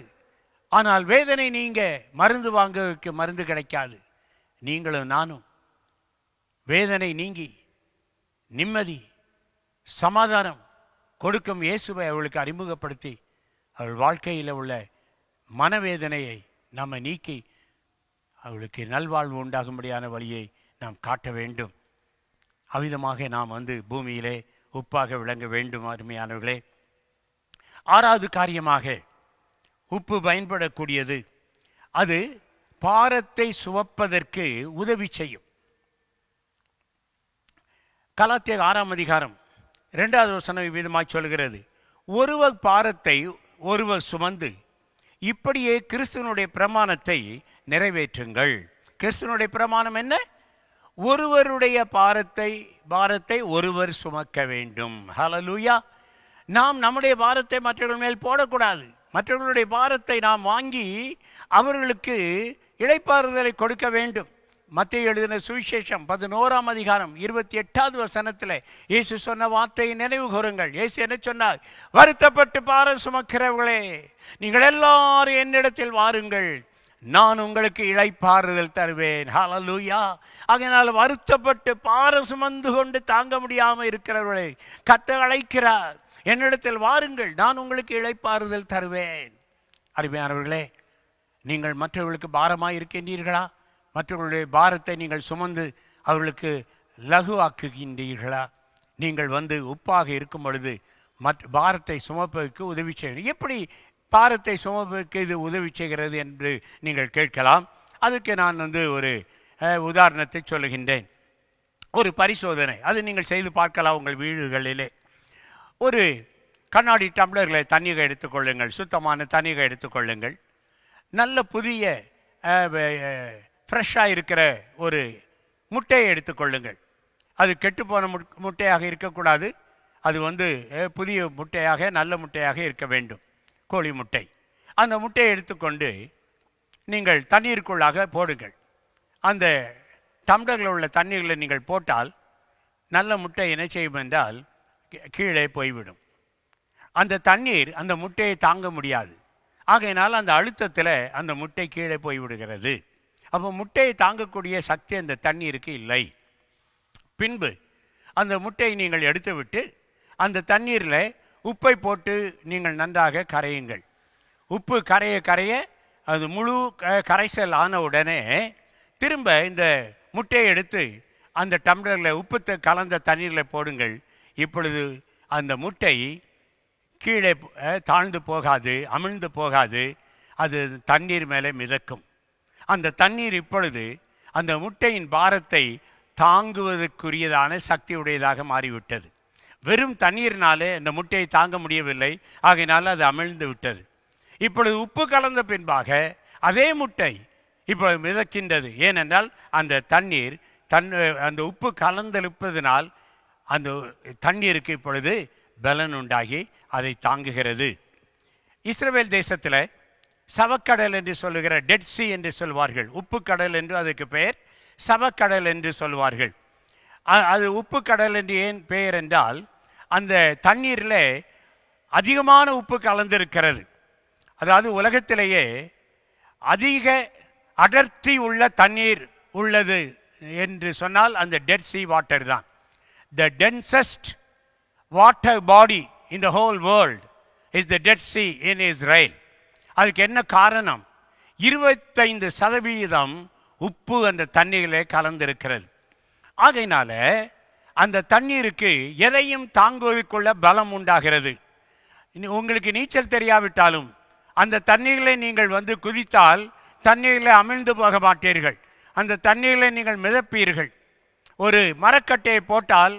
S1: ஆனால் வேதனை நீங்க மருந்து வாங்க மருந்து கிடைக்காது நீங்களும் நானும் வேதனை நீங்கி நிம்மதி சமாதானம் கொடுக்கும் இயேசுவை அவளுக்கு அறிமுகப்படுத்தி அவள் வாழ்க்கையில் உள்ள மனவேதனையை நம்ம நீக்கி அவளுக்கு நல்வாழ்வு உண்டாகும்படியான வழியை நாம் காட்ட வேண்டும் அவ்விதமாக நாம் வந்து பூமியிலே உப்பாக விளங்க வேண்டும் அருமையானவர்களே ஆறாவது காரியமாக உப்பு பயன்படக்கூடியது அது பாரத்தை சுவப்பதற்கு உதவி செய்யும் கலாத்திய ஆறாம் அதிகாரம் ரெண்டாவது வசனம் விதமாக சொல்கிறது ஒருவர் பாரத்தை ஒருவர் சுமந்து இப்படியே கிறிஸ்துவனுடைய பிரமாணத்தை நிறைவேற்றுங்கள் கிறிஸ்துவனுடைய பிரமாணம் என்ன ஒருவருடைய பாரத்தை பாரத்தை ஒருவர் சுமக்க வேண்டும் ஹலலூயா நாம் நம்முடைய பாரத்தை மற்றவர்கள் மேல் போடக்கூடாது மற்றவர்களுடைய பாரத்தை நாம் வாங்கி அவர்களுக்கு இடைப்பாறுதலை கொடுக்க வேண்டும் மத்திய எழுதின சுவிசேஷம் பதினோராம் அதிகாரம் இருபத்தி எட்டாவது வசனத்தில் இயேசு சொன்ன வார்த்தையை நினைவு கூறுங்கள் இயேசு என்ன சொன்னார் வருத்தப்பட்டு பாரம் சுமக்கிறவர்களே நீங்கள் எல்லாரும் என்னிடத்தில் வாருங்கள் நான் உங்களுக்கு இழைப்பாறுதல் தருவேன் ஹலலூயா அதனால் வருத்தப்பட்டு பார சுமந்து கொண்டு தாங்க முடியாமல் இருக்கிறவர்களை கத்த அழைக்கிறார் என்னிடத்தில் வாருங்கள் நான் உங்களுக்கு இழைப்பாறுதல் தருவேன் அருமையானவர்களே நீங்கள் மற்றவர்களுக்கு பாரமாக இருக்கின்றீர்களா மற்றவர்களுடைய பாரத்தை நீங்கள் சுமந்து அவர்களுக்கு லகுவாக்குகின்றீர்களா நீங்கள் வந்து உப்பாக இருக்கும் பொழுது மற் பாரத்தை சுமப்பதற்கு உதவி செய்யணும் எப்படி பாரத்தை சுமப்பிக்க இது உதவி செய்கிறது என்று நீங்கள் கேட்கலாம் அதுக்கு நான் வந்து ஒரு உதாரணத்தை சொல்லுகின்றேன் ஒரு பரிசோதனை அது நீங்கள் செய்து பார்க்கலாம் உங்கள் வீடுகளிலே ஒரு கண்ணாடி டம்ளர்களை தண்ணீர் எடுத்துக்கொள்ளுங்கள் சுத்தமான தண்ணீர் எடுத்துக்கொள்ளுங்கள் நல்ல புதிய ஃப்ரெஷ்ஷாக இருக்கிற ஒரு முட்டையை எடுத்துக்கொள்ளுங்கள் அது கெட்டுப்போன முட்டையாக இருக்கக்கூடாது அது வந்து புதிய முட்டையாக நல்ல முட்டையாக இருக்க வேண்டும் கோழி முட்டை அந்த முட்டையை எடுத்துக்கொண்டு நீங்கள் தண்ணீருக்குள்ளாக போடுங்கள் அந்த டம்ளரில் உள்ள தண்ணீரில் நீங்கள் போட்டால் நல்ல முட்டை என்ன செய்யும் என்றால் கீழே போய்விடும் அந்த தண்ணீர் அந்த முட்டையை தாங்க முடியாது ஆகையினால் அந்த அழுத்தத்தில் அந்த முட்டை கீழே போய்விடுகிறது அப்போ முட்டையை தாங்கக்கூடிய சக்தி அந்த தண்ணீருக்கு இல்லை பின்பு அந்த முட்டையை நீங்கள் எடுத்துவிட்டு அந்த தண்ணீரில் உப்பை போட்டு நீங்கள் நன்றாக கரையுங்கள் உப்பு கரைய கரைய அது முழு கரைசல் ஆன உடனே திரும்ப இந்த முட்டையை எடுத்து அந்த டம்ளரில் உப்பு கலந்த தண்ணீரில் போடுங்கள் இப்பொழுது அந்த முட்டை கீழே தாழ்ந்து போகாது அமிழ்ந்து போகாது அது தண்ணீர் மேலே மிதக்கும் அந்த தண்ணீர் இப்பொழுது அந்த முட்டையின் பாரத்தை தாங்குவதற்குரியதான சக்தியுடையதாக மாறிவிட்டது வெறும் தண்ணீர்னாலே அந்த முட்டையை தாங்க முடியவில்லை ஆகையினால் அது அமிழ்ந்து விட்டது இப்பொழுது உப்பு கலந்த பின்பாக அதே முட்டை இப்போ மிதக்கின்றது ஏனென்றால் அந்த தண்ணீர் தன் அந்த உப்பு கலந்தெழுப்பதனால் அந்த தண்ணீருக்கு இப்பொழுது பலன் உண்டாகி அதை தாங்குகிறது இஸ்ரேல் தேசத்தில் சவக்கடல் என்று சொல்லுகிற சி என்று சொல்வார்கள் உப்பு கடல் என்று அதுக்கு பெயர் சவக்கடல் என்று சொல்வார்கள் அது உப்பு கடல் என்று ஏன் பெயர் என்றால் அந்த தண்ணீரில் அதிகமான உப்பு கலந்திருக்கிறது அதாவது உலகத்திலேயே அதிக அடர்த்தி உள்ள தண்ணீர் உள்ளது என்று சொன்னால் அந்த டெட் சி வாட்டர் தான் the densest water body in the whole world is the dead sea in Israel அதுக்கு என்ன காரணம் இருபத்தைந்து சதவீதம் உப்பு அந்த தண்ணீரில் கலந்திருக்கிறது ஆகையினால அந்த தண்ணீருக்கு எதையும் தாங்குவதற்குள்ள பலம் உண்டாகிறது உங்களுக்கு நீச்சல் தெரியாவிட்டாலும் அந்த தண்ணீர்களை நீங்கள் வந்து குதித்தால் தண்ணீரில் அமிழ்ந்து போக மாட்டீர்கள் அந்த தண்ணீரில் நீங்கள் மிதப்பீர்கள் ஒரு மரக்கட்டையை போட்டால்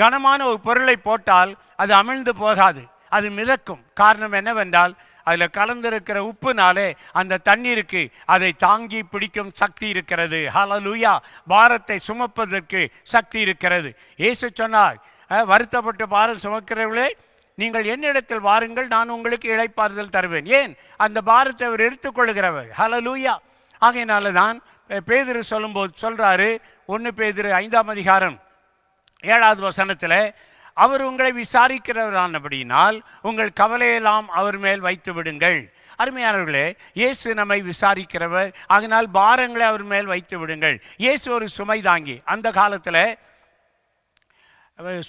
S1: கனமான ஒரு பொருளை போட்டால் அது அமிழ்ந்து போகாது அது மிதக்கும் காரணம் என்னவென்றால் அதில் கலந்திருக்கிற உப்புனாலே அந்த தண்ணீருக்கு அதை தாங்கி பிடிக்கும் சக்தி இருக்கிறது ஹலலுயா பாரத்தை சுமப்பதற்கு சக்தி இருக்கிறது இயேசு சொன்னார் வருத்தப்பட்டு பாரம் சுமக்கிறவர்களே நீங்கள் என்னிடத்தில் வாருங்கள் நான் உங்களுக்கு இழைப்பாறுதல் தருவேன் ஏன் அந்த பாரத்தை அவர் எடுத்துக்கொள்கிறவர் ஹலலூயா ஆகையினால தான் பேதிரு சொல்லும்போது சொல்கிறாரு ஒன்று பேதிரு ஐந்தாம் அதிகாரம் ஏழாவது வசனத்தில் அவர் உங்களை விசாரிக்கிறவரானபடியினால் உங்கள் கவலையெல்லாம் அவர் மேல் வைத்து விடுங்கள் அருமையானவர்களே இயேசு நம்மை விசாரிக்கிறவர் அதனால் பாரங்களை அவர் மேல் வைத்து விடுங்கள் இயேசு ஒரு சுமை தாங்கி அந்த காலத்தில்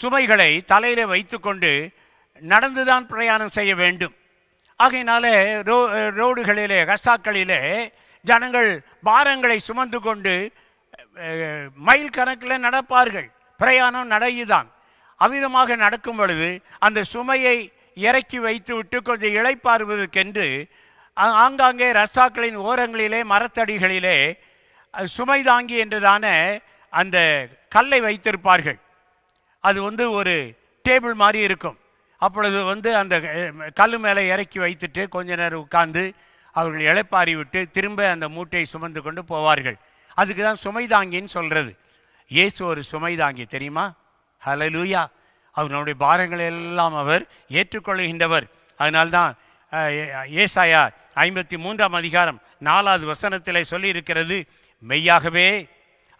S1: சுமைகளை தலையில் வைத்துக்கொண்டு நடந்துதான் பிரயாணம் செய்ய வேண்டும் ஆகையினால ரோ ரோடுகளிலே கசாக்களிலே ஜனங்கள் பாரங்களை சுமந்து கொண்டு மைல் கணக்கில் நடப்பார்கள் பிரயாணம் நடையுதான் அவ்விதமாக நடக்கும் பொழுது அந்த சுமையை இறக்கி வைத்துவிட்டு கொஞ்சம் இழைப்பாருவதற்கென்று ஆங்காங்கே ரஸ்தாக்களின் ஓரங்களிலே மரத்தடிகளிலே சுமை தாங்கி என்றுதான அந்த கல்லை வைத்திருப்பார்கள் அது வந்து ஒரு டேபிள் மாதிரி இருக்கும் அப்பொழுது வந்து அந்த கல் மேலே இறக்கி வைத்துட்டு கொஞ்ச நேரம் உட்கார்ந்து அவர்கள் இழைப்பாரி விட்டு திரும்ப அந்த மூட்டையை சுமந்து கொண்டு போவார்கள் அதுக்கு தான் சுமை தாங்கின்னு சொல்கிறது இயேசு ஒரு சுமை தாங்கி தெரியுமா ஹலலூயா அவர் நம்முடைய பாரங்களை எல்லாம் அவர் ஏற்றுக்கொள்கின்றவர் அதனால்தான் ஏசாயா ஐம்பத்தி மூன்றாம் அதிகாரம் நாலாவது வசனத்தில் சொல்லியிருக்கிறது மெய்யாகவே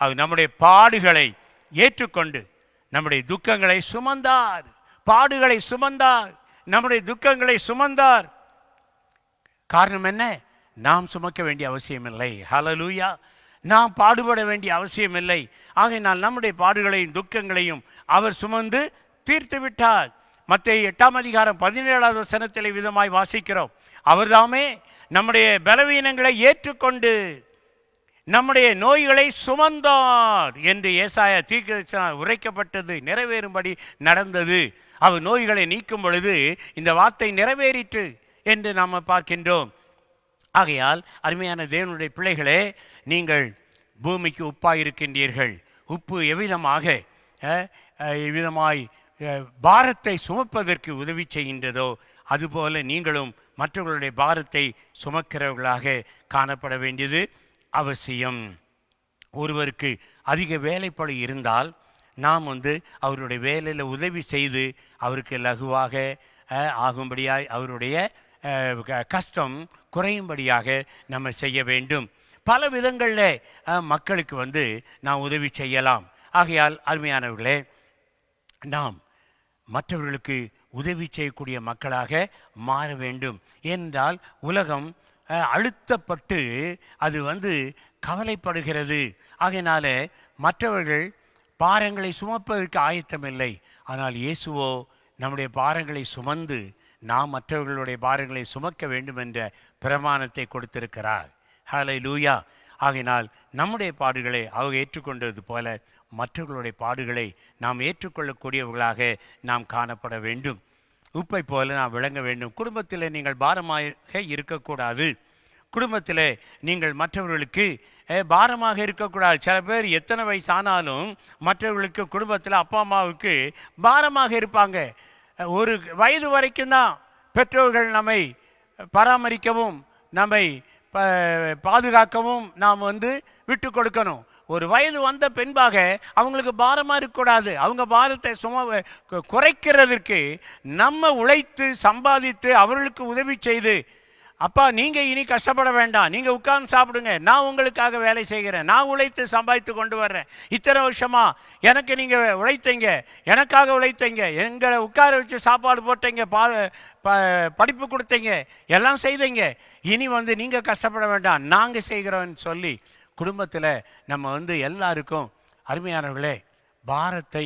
S1: அவர் நம்முடைய பாடுகளை ஏற்றுக்கொண்டு நம்முடைய துக்கங்களை சுமந்தார் பாடுகளை சுமந்தார் நம்முடைய துக்கங்களை சுமந்தார் காரணம் என்ன நாம் சுமக்க வேண்டிய அவசியமில்லை ஹலலூயா நாம் பாடுபட வேண்டிய அவசியம் இல்லை ஆகையினால் நம்முடைய பாடுகளையும் துக்கங்களையும் அவர் சுமந்து தீர்த்து விட்டார் மற்ற எட்டாம் அதிகாரம் பதினேழாவது வசனத்தில் விதமாய் வாசிக்கிறோம் அவர்தாமே நம்முடைய பலவீனங்களை ஏற்றுக்கொண்டு நம்முடைய நோய்களை சுமந்தார் என்று ஏசாய தீர்க்கதர்சனால் உரைக்கப்பட்டது நிறைவேறும்படி நடந்தது அவர் நோய்களை நீக்கும் பொழுது இந்த வார்த்தை நிறைவேறிற்று என்று நாம் பார்க்கின்றோம் ஆகையால் அருமையான தேவனுடைய பிள்ளைகளே நீங்கள் பூமிக்கு உப்பாக இருக்கின்றீர்கள் உப்பு எவ்விதமாக எவ்விதமாய் பாரத்தை சுமப்பதற்கு உதவி செய்கின்றதோ அதுபோல நீங்களும் மற்றவர்களுடைய பாரத்தை சுமக்கிறவர்களாக காணப்பட வேண்டியது அவசியம் ஒருவருக்கு அதிக வேலைப்பழு இருந்தால் நாம் வந்து அவருடைய வேலையில் உதவி செய்து அவருக்கு லகுவாக ஆகும்படியாய் அவருடைய கஷ்டம் குறையும்படியாக நம்ம செய்ய வேண்டும் பல விதங்களில் மக்களுக்கு வந்து நாம் உதவி செய்யலாம் ஆகையால் அருமையானவர்களே நாம் மற்றவர்களுக்கு உதவி செய்யக்கூடிய மக்களாக மாற வேண்டும் என்றால் உலகம் அழுத்தப்பட்டு அது வந்து கவலைப்படுகிறது ஆகையினால மற்றவர்கள் பாரங்களை சுமப்பதற்கு ஆயத்தமில்லை ஆனால் இயேசுவோ நம்முடைய பாரங்களை சுமந்து நாம் மற்றவர்களுடைய பாரங்களை சுமக்க வேண்டும் என்ற பிரமாணத்தை கொடுத்திருக்கிறார் ஹலை லூயா ஆகினால் நம்முடைய பாடுகளை அவங்க ஏற்றுக்கொண்டது போல மற்றவர்களுடைய பாடுகளை நாம் ஏற்றுக்கொள்ளக்கூடியவர்களாக நாம் காணப்பட வேண்டும் உப்பை போல நாம் விளங்க வேண்டும் குடும்பத்தில் நீங்கள் பாரமாக இருக்கக்கூடாது குடும்பத்தில் நீங்கள் மற்றவர்களுக்கு பாரமாக இருக்கக்கூடாது சில பேர் எத்தனை வயசு ஆனாலும் மற்றவர்களுக்கு குடும்பத்தில் அப்பா அம்மாவுக்கு பாரமாக இருப்பாங்க ஒரு வயது வரைக்கும் தான் பெற்றோர்கள் நம்மை பராமரிக்கவும் நம்மை பாதுகாக்கவும் நாம் வந்து விட்டு கொடுக்கணும் ஒரு வயது வந்த பின்பாக அவங்களுக்கு பாரமாக இருக்கக்கூடாது அவங்க பாரத்தை சும குறைக்கிறதற்கு நம்ம உழைத்து சம்பாதித்து அவர்களுக்கு உதவி செய்து அப்பா நீங்கள் இனி கஷ்டப்பட வேண்டாம் நீங்கள் உட்கார்ந்து சாப்பிடுங்க நான் உங்களுக்காக வேலை செய்கிறேன் நான் உழைத்து சம்பாதித்து கொண்டு வர்றேன் இத்தனை வருஷமா எனக்கு நீங்கள் உழைத்தீங்க எனக்காக உழைத்தீங்க எங்களை உட்கார வச்சு சாப்பாடு போட்டீங்க பா படிப்பு கொடுத்தீங்க எல்லாம் செய்தீங்க இனி வந்து நீங்கள் கஷ்டப்பட வேண்டாம் நாங்கள் செய்கிறோன்னு சொல்லி குடும்பத்தில் நம்ம வந்து எல்லாருக்கும் அருமையானவர்களே பாரத்தை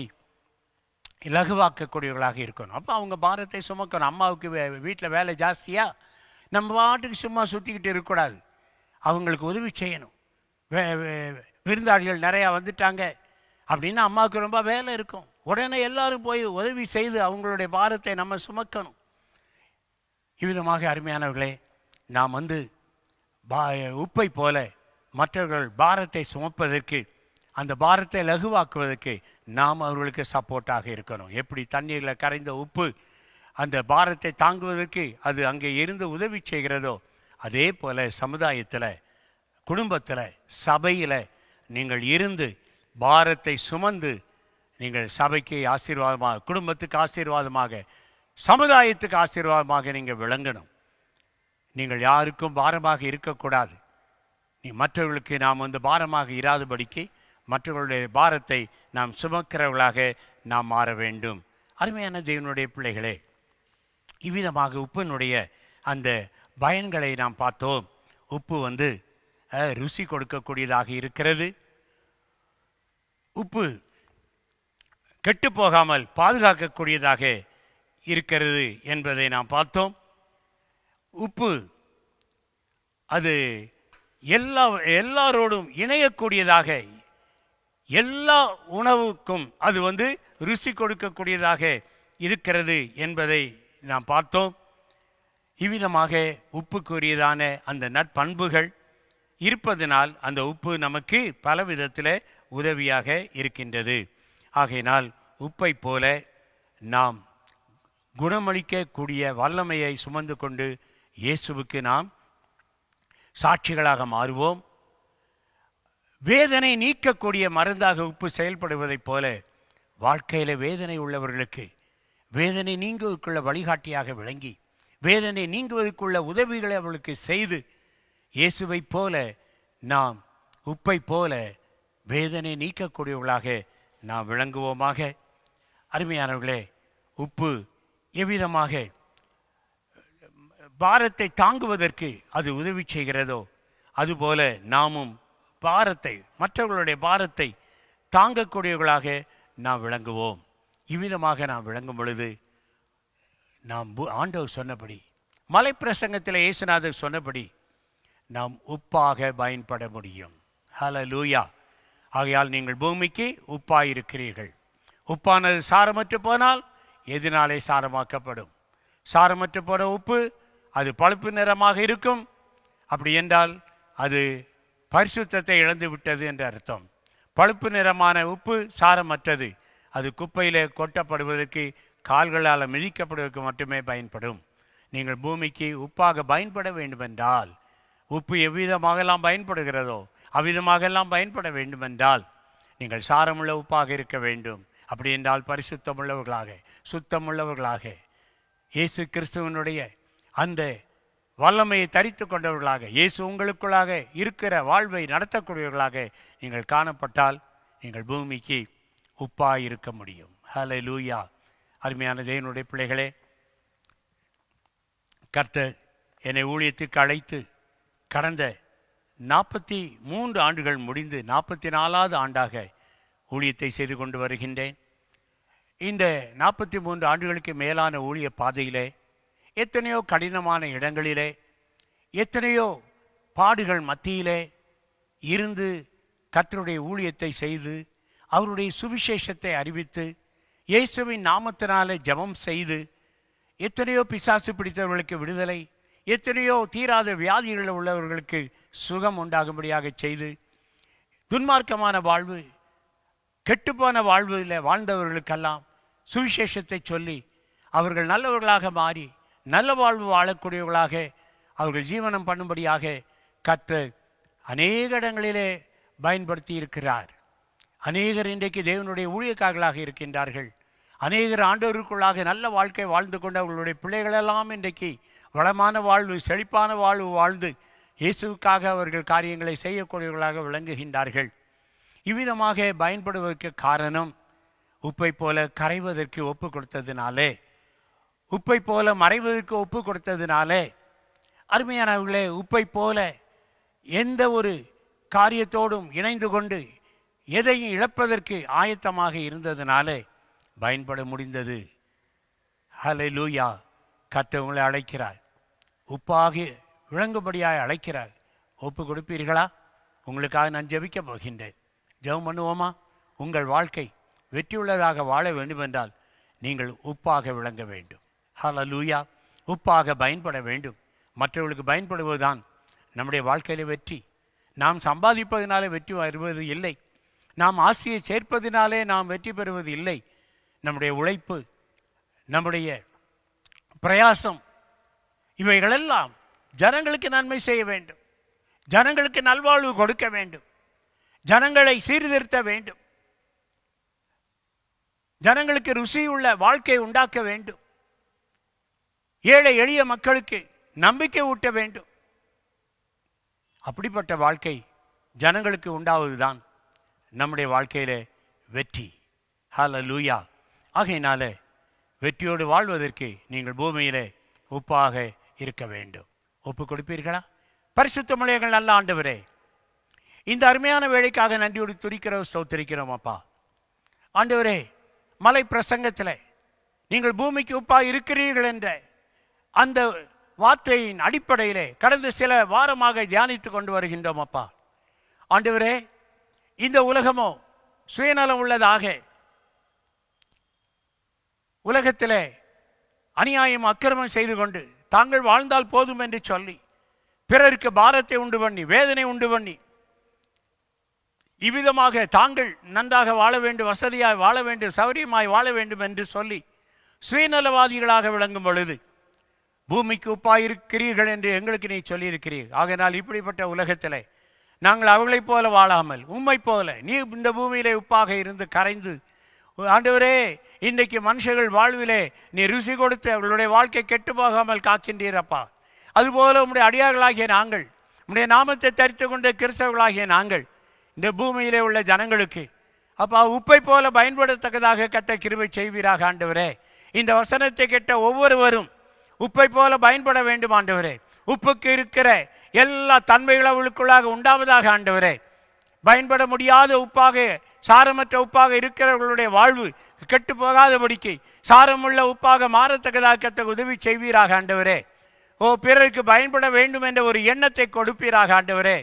S1: இலகுவாக்கக்கூடியவர்களாக இருக்கணும் அப்போ அவங்க பாரத்தை சுமக்கணும் அம்மாவுக்கு வீட்டில் வேலை ஜாஸ்தியாக நம்ம பாட்டுக்கு சும்மா சுற்றிக்கிட்டு இருக்கக்கூடாது அவங்களுக்கு உதவி செய்யணும் விருந்தாளிகள் நிறையா வந்துட்டாங்க அப்படின்னா அம்மாவுக்கு ரொம்ப வேலை இருக்கும் உடனே எல்லாரும் போய் உதவி செய்து அவங்களுடைய பாரத்தை நம்ம சுமக்கணும் இவ்விதமாக அருமையானவர்களே நாம் வந்து பா உப்பை போல மற்றவர்கள் பாரத்தை சுமப்பதற்கு அந்த பாரத்தை லகுவாக்குவதற்கு நாம் அவர்களுக்கு சப்போர்ட்டாக இருக்கணும் எப்படி தண்ணீரில் கரைந்த உப்பு அந்த பாரத்தை தாங்குவதற்கு அது அங்கே இருந்து உதவி செய்கிறதோ அதே போல் சமுதாயத்தில் குடும்பத்தில் சபையில் நீங்கள் இருந்து பாரத்தை சுமந்து நீங்கள் சபைக்கு ஆசீர்வாதமாக குடும்பத்துக்கு ஆசீர்வாதமாக சமுதாயத்துக்கு ஆசீர்வாதமாக நீங்கள் விளங்கணும் நீங்கள் யாருக்கும் பாரமாக இருக்கக்கூடாது நீ மற்றவர்களுக்கு நாம் வந்து பாரமாக இராதபடிக்கு மற்றவர்களுடைய பாரத்தை நாம் சுமக்கிறவர்களாக நாம் மாற வேண்டும் அருமையான தேவனுடைய பிள்ளைகளே இவ்விதமாக உப்பினுடைய அந்த பயன்களை நாம் பார்த்தோம் உப்பு வந்து ருசி கொடுக்கக்கூடியதாக இருக்கிறது உப்பு கெட்டு போகாமல் பாதுகாக்கக்கூடியதாக இருக்கிறது என்பதை நாம் பார்த்தோம் உப்பு அது எல்லா எல்லாரோடும் இணையக்கூடியதாக எல்லா உணவுக்கும் அது வந்து ருசி கொடுக்கக்கூடியதாக இருக்கிறது என்பதை நாம் பார்த்தோம் இவ்விதமாக உப்புக்குரியதான அந்த நற்பண்புகள் இருப்பதனால் அந்த உப்பு நமக்கு பல விதத்தில் உதவியாக இருக்கின்றது ஆகையினால் உப்பை போல நாம் குணமளிக்கக்கூடிய வல்லமையை சுமந்து கொண்டு இயேசுவுக்கு நாம் சாட்சிகளாக மாறுவோம் வேதனை நீக்கக்கூடிய மருந்தாக உப்பு செயல்படுவதைப் போல வாழ்க்கையில் வேதனை உள்ளவர்களுக்கு வேதனை நீங்குவதற்குள்ள வழிகாட்டியாக விளங்கி வேதனை நீங்குவதற்குள்ள உதவிகளை அவளுக்கு செய்து இயேசுவை போல நாம் உப்பை போல வேதனை நீக்கக்கூடியவர்களாக நாம் விளங்குவோமாக அருமையானவர்களே உப்பு எவ்விதமாக பாரத்தை தாங்குவதற்கு அது உதவி செய்கிறதோ அதுபோல நாமும் பாரத்தை மற்றவர்களுடைய பாரத்தை தாங்கக்கூடியவர்களாக நாம் விளங்குவோம் இவ்விதமாக நாம் விளங்கும் பொழுது நாம் ஆண்டவர் சொன்னபடி மலை இயேசுநாதர் சொன்னபடி நாம் உப்பாக பயன்பட முடியும் ஹல லூயா ஆகையால் நீங்கள் பூமிக்கு உப்பாயிருக்கிறீர்கள் உப்பானது சாரமற்று போனால் எதினாலே சாரமாக்கப்படும் சாரமற்று போன உப்பு அது பழுப்பு நிறமாக இருக்கும் அப்படி என்றால் அது பரிசுத்தத்தை இழந்து விட்டது என்று அர்த்தம் பழுப்பு நிறமான உப்பு சாரமற்றது அது குப்பையிலே கொட்டப்படுவதற்கு கால்களால் மிதிக்கப்படுவதற்கு மட்டுமே பயன்படும் நீங்கள் பூமிக்கு உப்பாக பயன்பட வேண்டுமென்றால் உப்பு எவ்விதமாகலாம் பயன்படுகிறதோ அவ்விதமாகலாம் பயன்பட வேண்டுமென்றால் நீங்கள் சாரமுள்ள உப்பாக இருக்க வேண்டும் அப்படி என்றால் பரிசுத்தமுள்ளவர்களாக சுத்தமுள்ளவர்களாக இயேசு கிறிஸ்துவனுடைய அந்த வல்லமையை தரித்து கொண்டவர்களாக இயேசு உங்களுக்குள்ளாக இருக்கிற வாழ்வை நடத்தக்கூடியவர்களாக நீங்கள் காணப்பட்டால் நீங்கள் பூமிக்கு உப்பாக இருக்க முடியும் ஹலை லூயா அருமையான தேவனுடைய பிள்ளைகளே கர்த்த என்னை ஊழியத்துக்கு அழைத்து கடந்த நாற்பத்தி மூன்று ஆண்டுகள் முடிந்து நாற்பத்தி நாலாவது ஆண்டாக ஊழியத்தை செய்து கொண்டு வருகின்றேன் இந்த நாற்பத்தி மூன்று ஆண்டுகளுக்கு மேலான ஊழிய பாதையிலே எத்தனையோ கடினமான இடங்களிலே எத்தனையோ பாடுகள் மத்தியிலே இருந்து கர்த்தருடைய ஊழியத்தை செய்து அவருடைய சுவிசேஷத்தை அறிவித்து இயேசுவின் நாமத்தினாலே ஜபம் செய்து எத்தனையோ பிசாசு பிடித்தவர்களுக்கு விடுதலை எத்தனையோ தீராத வியாதிகள் உள்ளவர்களுக்கு சுகம் உண்டாகும்படியாக செய்து துன்மார்க்கமான வாழ்வு கெட்டுப்போன வாழ்வில் வாழ்ந்தவர்களுக்கெல்லாம் சுவிசேஷத்தை சொல்லி அவர்கள் நல்லவர்களாக மாறி நல்ல வாழ்வு வாழக்கூடியவர்களாக அவர்கள் ஜீவனம் பண்ணும்படியாக கற்று அநேக இடங்களிலே பயன்படுத்தி இருக்கிறார் அநேகர் இன்றைக்கு தேவனுடைய ஊழியக்காரர்களாக இருக்கின்றார்கள் அநேகர் ஆண்டவருக்குள்ளாக நல்ல வாழ்க்கை வாழ்ந்து கொண்டு அவர்களுடைய பிள்ளைகளெல்லாம் இன்றைக்கு வளமான வாழ்வு செழிப்பான வாழ்வு வாழ்ந்து இயேசுக்காக அவர்கள் காரியங்களை செய்யக்கூடியவர்களாக விளங்குகின்றார்கள் இவ்விதமாக பயன்படுவதற்கு காரணம் உப்பை போல கரைவதற்கு ஒப்பு கொடுத்ததினாலே உப்பை போல மறைவதற்கு ஒப்பு கொடுத்ததினாலே அருமையானவர்களே உப்பை போல எந்த ஒரு காரியத்தோடும் இணைந்து கொண்டு எதையும் இழப்பதற்கு ஆயத்தமாக இருந்ததுனாலே பயன்பட முடிந்தது ஹலை லூயா கத்தவங்களை அழைக்கிறார் உப்பாகி விளங்கும்படியாக அழைக்கிறார் ஒப்பு கொடுப்பீர்களா உங்களுக்காக நான் ஜபிக்கப் போகின்றேன் ஜெபம் பண்ணுவோமா உங்கள் வாழ்க்கை வெற்றியுள்ளதாக வாழ வேண்டும் என்றால் நீங்கள் உப்பாக விளங்க வேண்டும் ஹல லூயா உப்பாக பயன்பட வேண்டும் மற்றவர்களுக்கு பயன்படுவதுதான் நம்முடைய வாழ்க்கையில் வெற்றி நாம் சம்பாதிப்பதனாலே வெற்றி வருவது இல்லை நாம் ஆசையை சேர்ப்பதினாலே நாம் வெற்றி பெறுவது இல்லை நம்முடைய உழைப்பு நம்முடைய பிரயாசம் இவைகளெல்லாம் ஜனங்களுக்கு நன்மை செய்ய வேண்டும் ஜனங்களுக்கு நல்வாழ்வு கொடுக்க வேண்டும் ஜனங்களை சீர்திருத்த வேண்டும் ஜனங்களுக்கு ருசியுள்ள வாழ்க்கையை உண்டாக்க வேண்டும் ஏழை எளிய மக்களுக்கு நம்பிக்கை ஊட்ட வேண்டும் அப்படிப்பட்ட வாழ்க்கை ஜனங்களுக்கு உண்டாவதுதான் நம்முடைய வாழ்க்கையில் வெற்றி ஹால லூயா ஆகையினால வெற்றியோடு வாழ்வதற்கு நீங்கள் பூமியில் உப்பாக இருக்க வேண்டும் ஒப்பு கொடுப்பீர்களா பரிசுத்த பரிசுத்தமலையங்கள் நல்ல ஆண்டவரே இந்த அருமையான வேலைக்காக நன்றியோடு துடிக்கிற ஸ்தோத்திரிக்கிறோம் அப்பா ஆண்டவரே மலை பிரசங்கத்தில் நீங்கள் பூமிக்கு உப்பாக இருக்கிறீர்கள் என்ற அந்த வார்த்தையின் அடிப்படையிலே கடந்த சில வாரமாக தியானித்து கொண்டு வருகின்றோம் அப்பா ஆண்டவரே இந்த உலகமோ சுயநலம் உள்ளதாக உலகத்தில் அநியாயம் அக்கிரமம் செய்து கொண்டு தாங்கள் வாழ்ந்தால் போதும் என்று சொல்லி பிறருக்கு பாரத்தை உண்டு பண்ணி வேதனை உண்டு பண்ணி இவ்விதமாக தாங்கள் நன்றாக வாழ வேண்டும் வசதியாய் வாழ வேண்டும் சௌரியமாய் வாழ வேண்டும் என்று சொல்லி சுயநலவாதிகளாக விளங்கும் பொழுது பூமிக்கு உப்பாயிருக்கிறீர்கள் என்று எங்களுக்கு நீ சொல்லியிருக்கிறீர்கள் ஆகையினால் இப்படிப்பட்ட உலகத்திலே நாங்கள் அவளைப் போல வாழாமல் உண்மை போல நீ இந்த பூமியிலே உப்பாக இருந்து கரைந்து ஆண்டவரே இன்றைக்கு மனுஷர்கள் வாழ்விலே நீ ருசி கொடுத்து அவர்களுடைய வாழ்க்கை கெட்டு போகாமல் காக்கின்றீரப்பா அதுபோல உம்முடைய அடியார்களாகிய நாங்கள் உம்முடைய நாமத்தை தரித்து கொண்ட கிறிஸ்தவர்களாகிய நாங்கள் இந்த பூமியிலே உள்ள ஜனங்களுக்கு அப்பா உப்பை போல பயன்படத்தக்கதாக கத்த கிருபை செய்வீராக ஆண்டவரே இந்த வசனத்தை கெட்ட ஒவ்வொருவரும் உப்பை போல பயன்பட வேண்டும் ஆண்டவரே உப்புக்கு இருக்கிற எல்லா தன்மைகள் அவளுக்குள்ளாக உண்டாவதாக ஆண்டவரே பயன்பட முடியாத உப்பாக சாரமற்ற உப்பாக இருக்கிறவர்களுடைய வாழ்வு கெட்டு போகாதபடிக்கு சாரமுள்ள உப்பாக மாறத்தக்கதாக்கத்த உதவி செய்வீராக ஆண்டவரே ஓ பிறருக்கு பயன்பட வேண்டும் என்ற ஒரு எண்ணத்தை கொடுப்பீராக ஆண்டவரே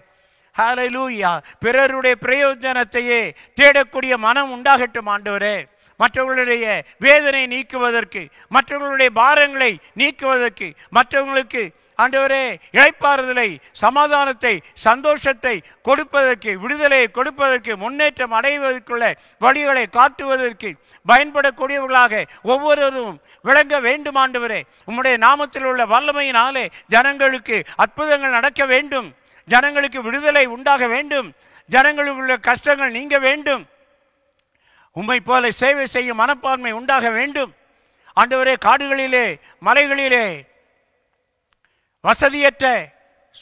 S1: ஹலலூயா பிறருடைய பிரயோஜனத்தையே தேடக்கூடிய மனம் உண்டாகட்டும் ஆண்டவரே மற்றவர்களுடைய வேதனை நீக்குவதற்கு மற்றவர்களுடைய பாரங்களை நீக்குவதற்கு மற்றவங்களுக்கு ஆண்டவரே இழைப்பாறுதலை சமாதானத்தை சந்தோஷத்தை கொடுப்பதற்கு விடுதலையை கொடுப்பதற்கு முன்னேற்றம் அடைவதற்குள்ள வழிகளை காட்டுவதற்கு பயன்படக்கூடியவர்களாக ஒவ்வொருவரும் விளங்க வேண்டும் ஆண்டவரே உம்முடைய நாமத்தில் உள்ள வல்லமையினாலே ஜனங்களுக்கு அற்புதங்கள் நடக்க வேண்டும் ஜனங்களுக்கு விடுதலை உண்டாக வேண்டும் ஜனங்களுக்குள்ள கஷ்டங்கள் நீங்க வேண்டும் உம்மை போல சேவை செய்யும் மனப்பான்மை உண்டாக வேண்டும் ஆண்டவரே காடுகளிலே மலைகளிலே வசதியற்ற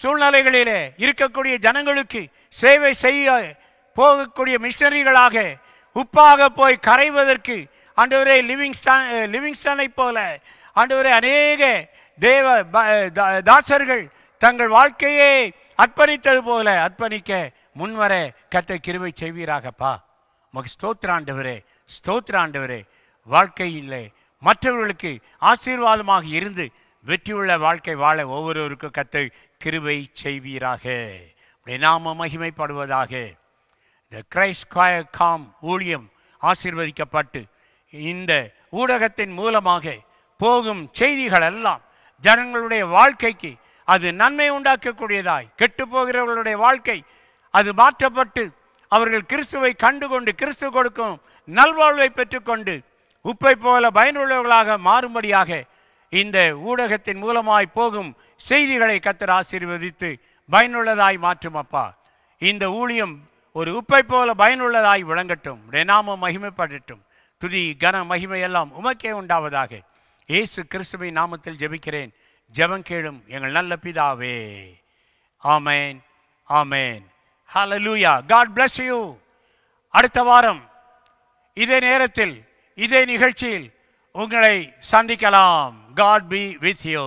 S1: சூழ்நிலைகளிலே இருக்கக்கூடிய ஜனங்களுக்கு சேவை செய்ய போகக்கூடிய மிஷினரிகளாக உப்பாக போய் கரைவதற்கு ஆண்டவரே லிவிங்ஸ்டான் லிவிங்ஸ்டனை போல ஆண்டவரே அநேக தேவ தாசர்கள் தங்கள் வாழ்க்கையை அர்ப்பணித்தது போல அர்ப்பணிக்க முன்வர கத்தை கிருவை செய்வீராகப்பா உமக்கு ஸ்தோத்ராண்டவரே ஸ்தோத்ராண்டவரே வாழ்க்கையிலே மற்றவர்களுக்கு ஆசீர்வாதமாக இருந்து வெற்றியுள்ள வாழ்க்கை வாழ ஒவ்வொருவருக்கும் கத்தை கிருவை செய்வீராக நாம மகிமைப்படுவதாக த கிரைஸ்ட் காம் ஊழியம் ஆசீர்வதிக்கப்பட்டு இந்த ஊடகத்தின் மூலமாக போகும் செய்திகள் எல்லாம் ஜனங்களுடைய வாழ்க்கைக்கு அது நன்மை உண்டாக்கக்கூடியதாய் கெட்டு போகிறவர்களுடைய வாழ்க்கை அது மாற்றப்பட்டு அவர்கள் கிறிஸ்துவை கண்டுகொண்டு கிறிஸ்து கொடுக்கும் நல்வாழ்வை பெற்றுக்கொண்டு உப்பை போல பயனுள்ளவர்களாக மாறும்படியாக இந்த ஊடகத்தின் மூலமாய் போகும் செய்திகளை கத்தர் ஆசீர்வதித்து பயனுள்ளதாய் மாற்றும் அப்பா இந்த ஊழியம் ஒரு உப்பை போல பயனுள்ளதாய் விளங்கட்டும் நாம மகிமைப்படட்டும் துதி கன மகிமை எல்லாம் உமக்கே உண்டாவதாக இயேசு கிறிஸ்துவை நாமத்தில் ஜெபிக்கிறேன் ஜெபம் கேளும் எங்கள் நல்ல பிதாவே ஆமேன் ஆமேன் ஹலலூயா காட் பிளஸ் யூ அடுத்த வாரம் இதே நேரத்தில் இதே நிகழ்ச்சியில் உங்களை சந்திக்கலாம் காட் பி வித் யூ